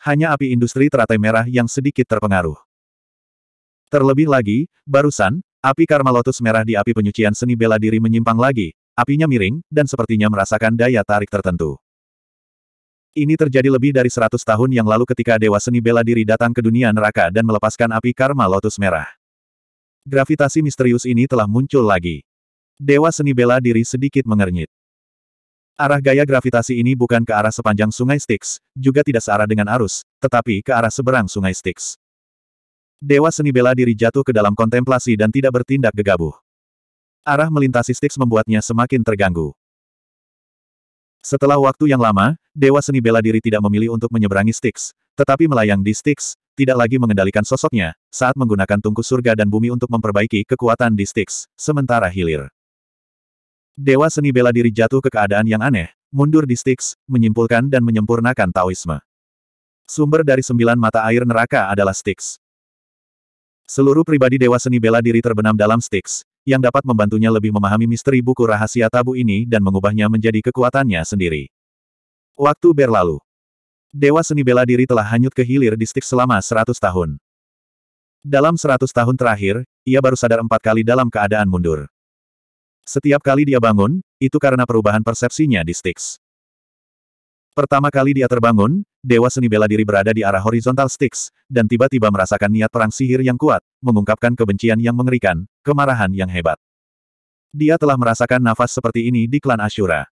Hanya api industri teratai merah yang sedikit terpengaruh. Terlebih lagi, barusan, api karma lotus merah di api penyucian seni bela diri menyimpang lagi, apinya miring, dan sepertinya merasakan daya tarik tertentu. Ini terjadi lebih dari seratus tahun yang lalu ketika Dewa Seni Bela Diri datang ke dunia neraka dan melepaskan api karma lotus merah. Gravitasi misterius ini telah muncul lagi. Dewa Seni Bela Diri sedikit mengernyit. Arah gaya gravitasi ini bukan ke arah sepanjang sungai Styx, juga tidak searah dengan arus, tetapi ke arah seberang sungai Styx. Dewa Seni Bela Diri jatuh ke dalam kontemplasi dan tidak bertindak gegabah. Arah melintasi Styx membuatnya semakin terganggu. Setelah waktu yang lama, Dewa Seni Bela Diri tidak memilih untuk menyeberangi Styx, tetapi melayang di Styx, tidak lagi mengendalikan sosoknya, saat menggunakan tungku surga dan bumi untuk memperbaiki kekuatan di Styx, sementara hilir. Dewa Seni Bela Diri jatuh ke keadaan yang aneh, mundur di Styx, menyimpulkan dan menyempurnakan Taoisme. Sumber dari sembilan mata air neraka adalah Styx. Seluruh pribadi Dewa Seni Bela Diri terbenam dalam Styx, yang dapat membantunya lebih memahami misteri buku rahasia tabu ini dan mengubahnya menjadi kekuatannya sendiri. Waktu berlalu. Dewa seni bela diri telah hanyut ke hilir distik selama seratus tahun. Dalam seratus tahun terakhir, ia baru sadar empat kali dalam keadaan mundur. Setiap kali dia bangun, itu karena perubahan persepsinya di Styx. Pertama kali dia terbangun, Dewa Seni Bela Diri berada di arah horizontal sticks, dan tiba-tiba merasakan niat perang sihir yang kuat, mengungkapkan kebencian yang mengerikan, kemarahan yang hebat. Dia telah merasakan nafas seperti ini di klan Ashura.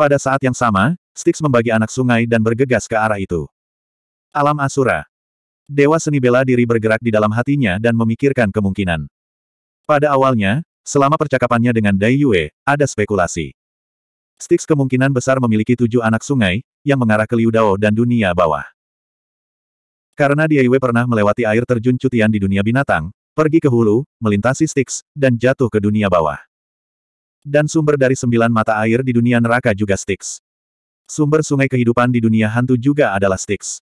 Pada saat yang sama, Styx membagi anak sungai dan bergegas ke arah itu. Alam Asura. Dewa seni bela diri bergerak di dalam hatinya dan memikirkan kemungkinan. Pada awalnya, selama percakapannya dengan Dai Yue, ada spekulasi. Styx kemungkinan besar memiliki tujuh anak sungai, yang mengarah ke Liudao dan dunia bawah. Karena Diaiwe pernah melewati air terjun cutian di dunia binatang, pergi ke hulu, melintasi Styx, dan jatuh ke dunia bawah. Dan sumber dari sembilan mata air di dunia neraka juga Styx. Sumber sungai kehidupan di dunia hantu juga adalah Styx.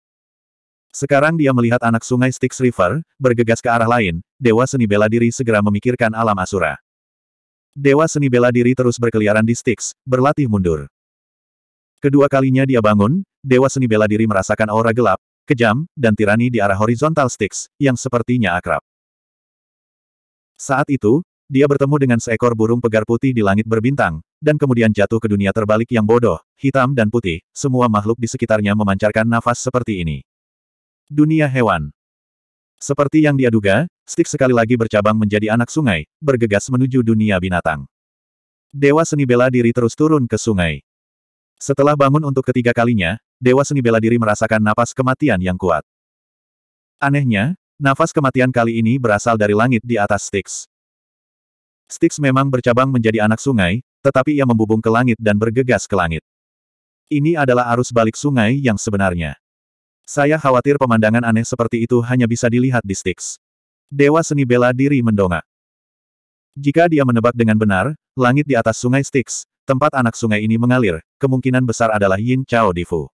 Sekarang dia melihat anak sungai Styx River, bergegas ke arah lain, Dewa Seni Bela Diri segera memikirkan alam asura. Dewa seni bela diri terus berkeliaran di Styx, berlatih mundur. Kedua kalinya dia bangun, Dewa seni bela diri merasakan aura gelap, kejam, dan tirani di arah horizontal Styx, yang sepertinya akrab. Saat itu, dia bertemu dengan seekor burung pegar putih di langit berbintang, dan kemudian jatuh ke dunia terbalik yang bodoh, hitam dan putih, semua makhluk di sekitarnya memancarkan nafas seperti ini. Dunia hewan. Seperti yang dia duga, Stik sekali lagi bercabang menjadi anak sungai, bergegas menuju dunia binatang. Dewa seni bela diri terus turun ke sungai. Setelah bangun untuk ketiga kalinya, Dewa seni bela diri merasakan napas kematian yang kuat. Anehnya, nafas kematian kali ini berasal dari langit di atas Stix. Stix memang bercabang menjadi anak sungai, tetapi ia membubung ke langit dan bergegas ke langit. Ini adalah arus balik sungai yang sebenarnya. Saya khawatir pemandangan aneh seperti itu hanya bisa dilihat di Stix. Dewa seni bela diri mendongak. Jika dia menebak dengan benar, langit di atas sungai Styx, tempat anak sungai ini mengalir, kemungkinan besar adalah Yin Chao Difu.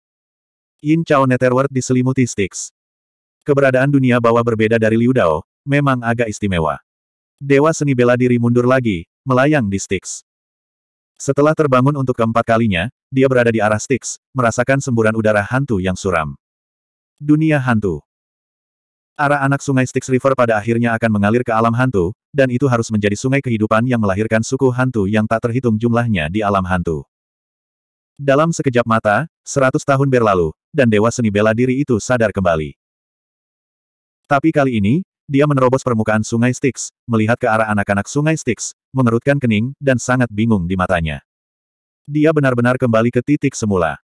Yin Chao Netherworld diselimuti Styx. Keberadaan dunia bawah berbeda dari Liu Dao, memang agak istimewa. Dewa seni bela diri mundur lagi, melayang di Styx. Setelah terbangun untuk keempat kalinya, dia berada di arah Styx, merasakan semburan udara hantu yang suram. Dunia hantu. Arah anak sungai Styx River pada akhirnya akan mengalir ke alam hantu, dan itu harus menjadi sungai kehidupan yang melahirkan suku hantu yang tak terhitung jumlahnya di alam hantu. Dalam sekejap mata, seratus tahun berlalu, dan dewa seni bela diri itu sadar kembali. Tapi kali ini, dia menerobos permukaan sungai Styx, melihat ke arah anak-anak sungai Styx, mengerutkan kening, dan sangat bingung di matanya. Dia benar-benar kembali ke titik semula.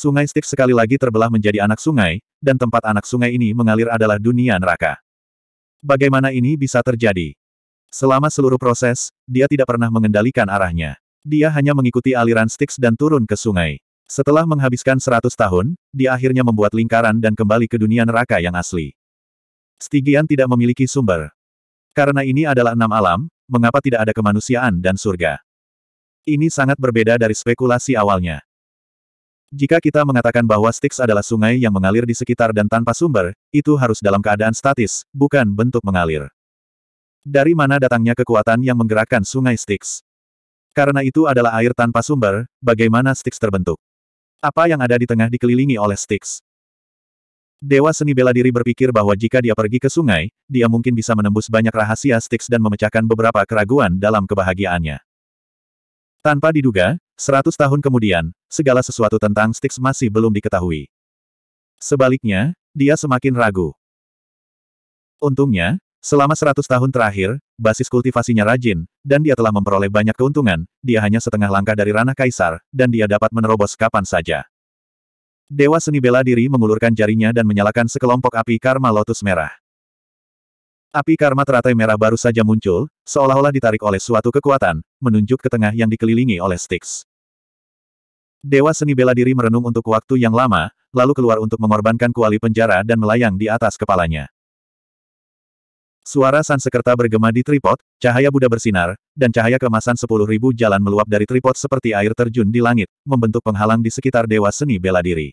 Sungai Styx sekali lagi terbelah menjadi anak sungai, dan tempat anak sungai ini mengalir adalah dunia neraka. Bagaimana ini bisa terjadi? Selama seluruh proses, dia tidak pernah mengendalikan arahnya. Dia hanya mengikuti aliran Styx dan turun ke sungai. Setelah menghabiskan 100 tahun, dia akhirnya membuat lingkaran dan kembali ke dunia neraka yang asli. Stygian tidak memiliki sumber. Karena ini adalah enam alam, mengapa tidak ada kemanusiaan dan surga? Ini sangat berbeda dari spekulasi awalnya. Jika kita mengatakan bahwa Styx adalah sungai yang mengalir di sekitar dan tanpa sumber, itu harus dalam keadaan statis, bukan bentuk mengalir. Dari mana datangnya kekuatan yang menggerakkan sungai Styx? Karena itu adalah air tanpa sumber, bagaimana Styx terbentuk? Apa yang ada di tengah dikelilingi oleh Styx? Dewa seni bela diri berpikir bahwa jika dia pergi ke sungai, dia mungkin bisa menembus banyak rahasia Styx dan memecahkan beberapa keraguan dalam kebahagiaannya. Tanpa diduga, Seratus tahun kemudian, segala sesuatu tentang Styx masih belum diketahui. Sebaliknya, dia semakin ragu. Untungnya, selama seratus tahun terakhir, basis kultivasinya rajin, dan dia telah memperoleh banyak keuntungan, dia hanya setengah langkah dari ranah kaisar, dan dia dapat menerobos kapan saja. Dewa seni bela diri mengulurkan jarinya dan menyalakan sekelompok api karma lotus merah. Api karma teratai merah baru saja muncul, seolah-olah ditarik oleh suatu kekuatan, menunjuk ke tengah yang dikelilingi oleh Styx. Dewa seni bela diri merenung untuk waktu yang lama, lalu keluar untuk mengorbankan kuali penjara dan melayang di atas kepalanya. Suara Sansekerta bergema di tripod, cahaya Buddha bersinar, dan cahaya kemasan sepuluh ribu jalan meluap dari tripod seperti air terjun di langit, membentuk penghalang di sekitar Dewa Seni Bela Diri.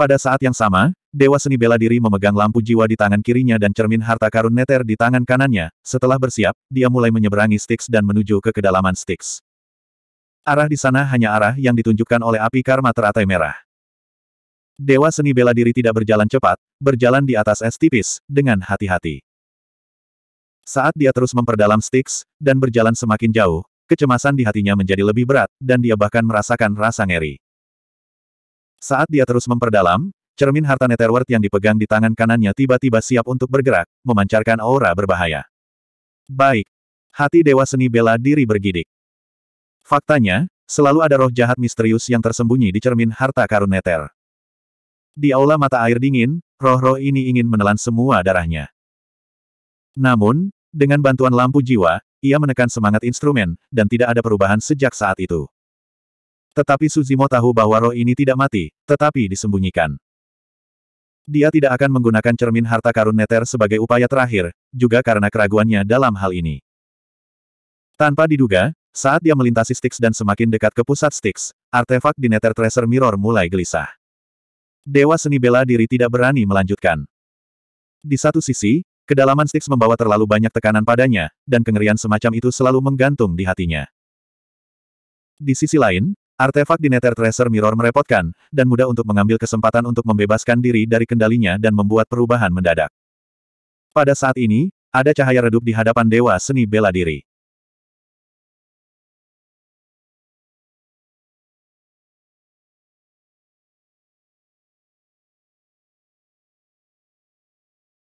Pada saat yang sama, Dewa Seni Bela Diri memegang lampu jiwa di tangan kirinya dan cermin harta karun neter di tangan kanannya. Setelah bersiap, dia mulai menyeberangi Styx dan menuju ke kedalaman Styx. Arah di sana hanya arah yang ditunjukkan oleh api karma teratai merah. Dewa seni bela diri tidak berjalan cepat, berjalan di atas es tipis, dengan hati-hati. Saat dia terus memperdalam sticks dan berjalan semakin jauh, kecemasan di hatinya menjadi lebih berat, dan dia bahkan merasakan rasa ngeri. Saat dia terus memperdalam, cermin harta Netherworld yang dipegang di tangan kanannya tiba-tiba siap untuk bergerak, memancarkan aura berbahaya. Baik. Hati Dewa Seni Bela Diri bergidik. Faktanya, selalu ada roh jahat misterius yang tersembunyi di cermin harta karun Neter. Di aula mata air dingin, roh-roh ini ingin menelan semua darahnya. Namun, dengan bantuan lampu jiwa, ia menekan semangat instrumen, dan tidak ada perubahan sejak saat itu. Tetapi Suzimo tahu bahwa roh ini tidak mati, tetapi disembunyikan. Dia tidak akan menggunakan cermin harta karun Neter sebagai upaya terakhir, juga karena keraguannya dalam hal ini. Tanpa diduga, saat dia melintasi Styx dan semakin dekat ke pusat Styx, artefak di Nether Treasure Mirror mulai gelisah. Dewa seni bela diri tidak berani melanjutkan. Di satu sisi, kedalaman Styx membawa terlalu banyak tekanan padanya, dan kengerian semacam itu selalu menggantung di hatinya. Di sisi lain, artefak di Nether Treasure Mirror merepotkan, dan mudah untuk mengambil kesempatan untuk membebaskan diri dari kendalinya dan membuat perubahan mendadak. Pada saat ini, ada cahaya redup di hadapan Dewa Seni Bela Diri.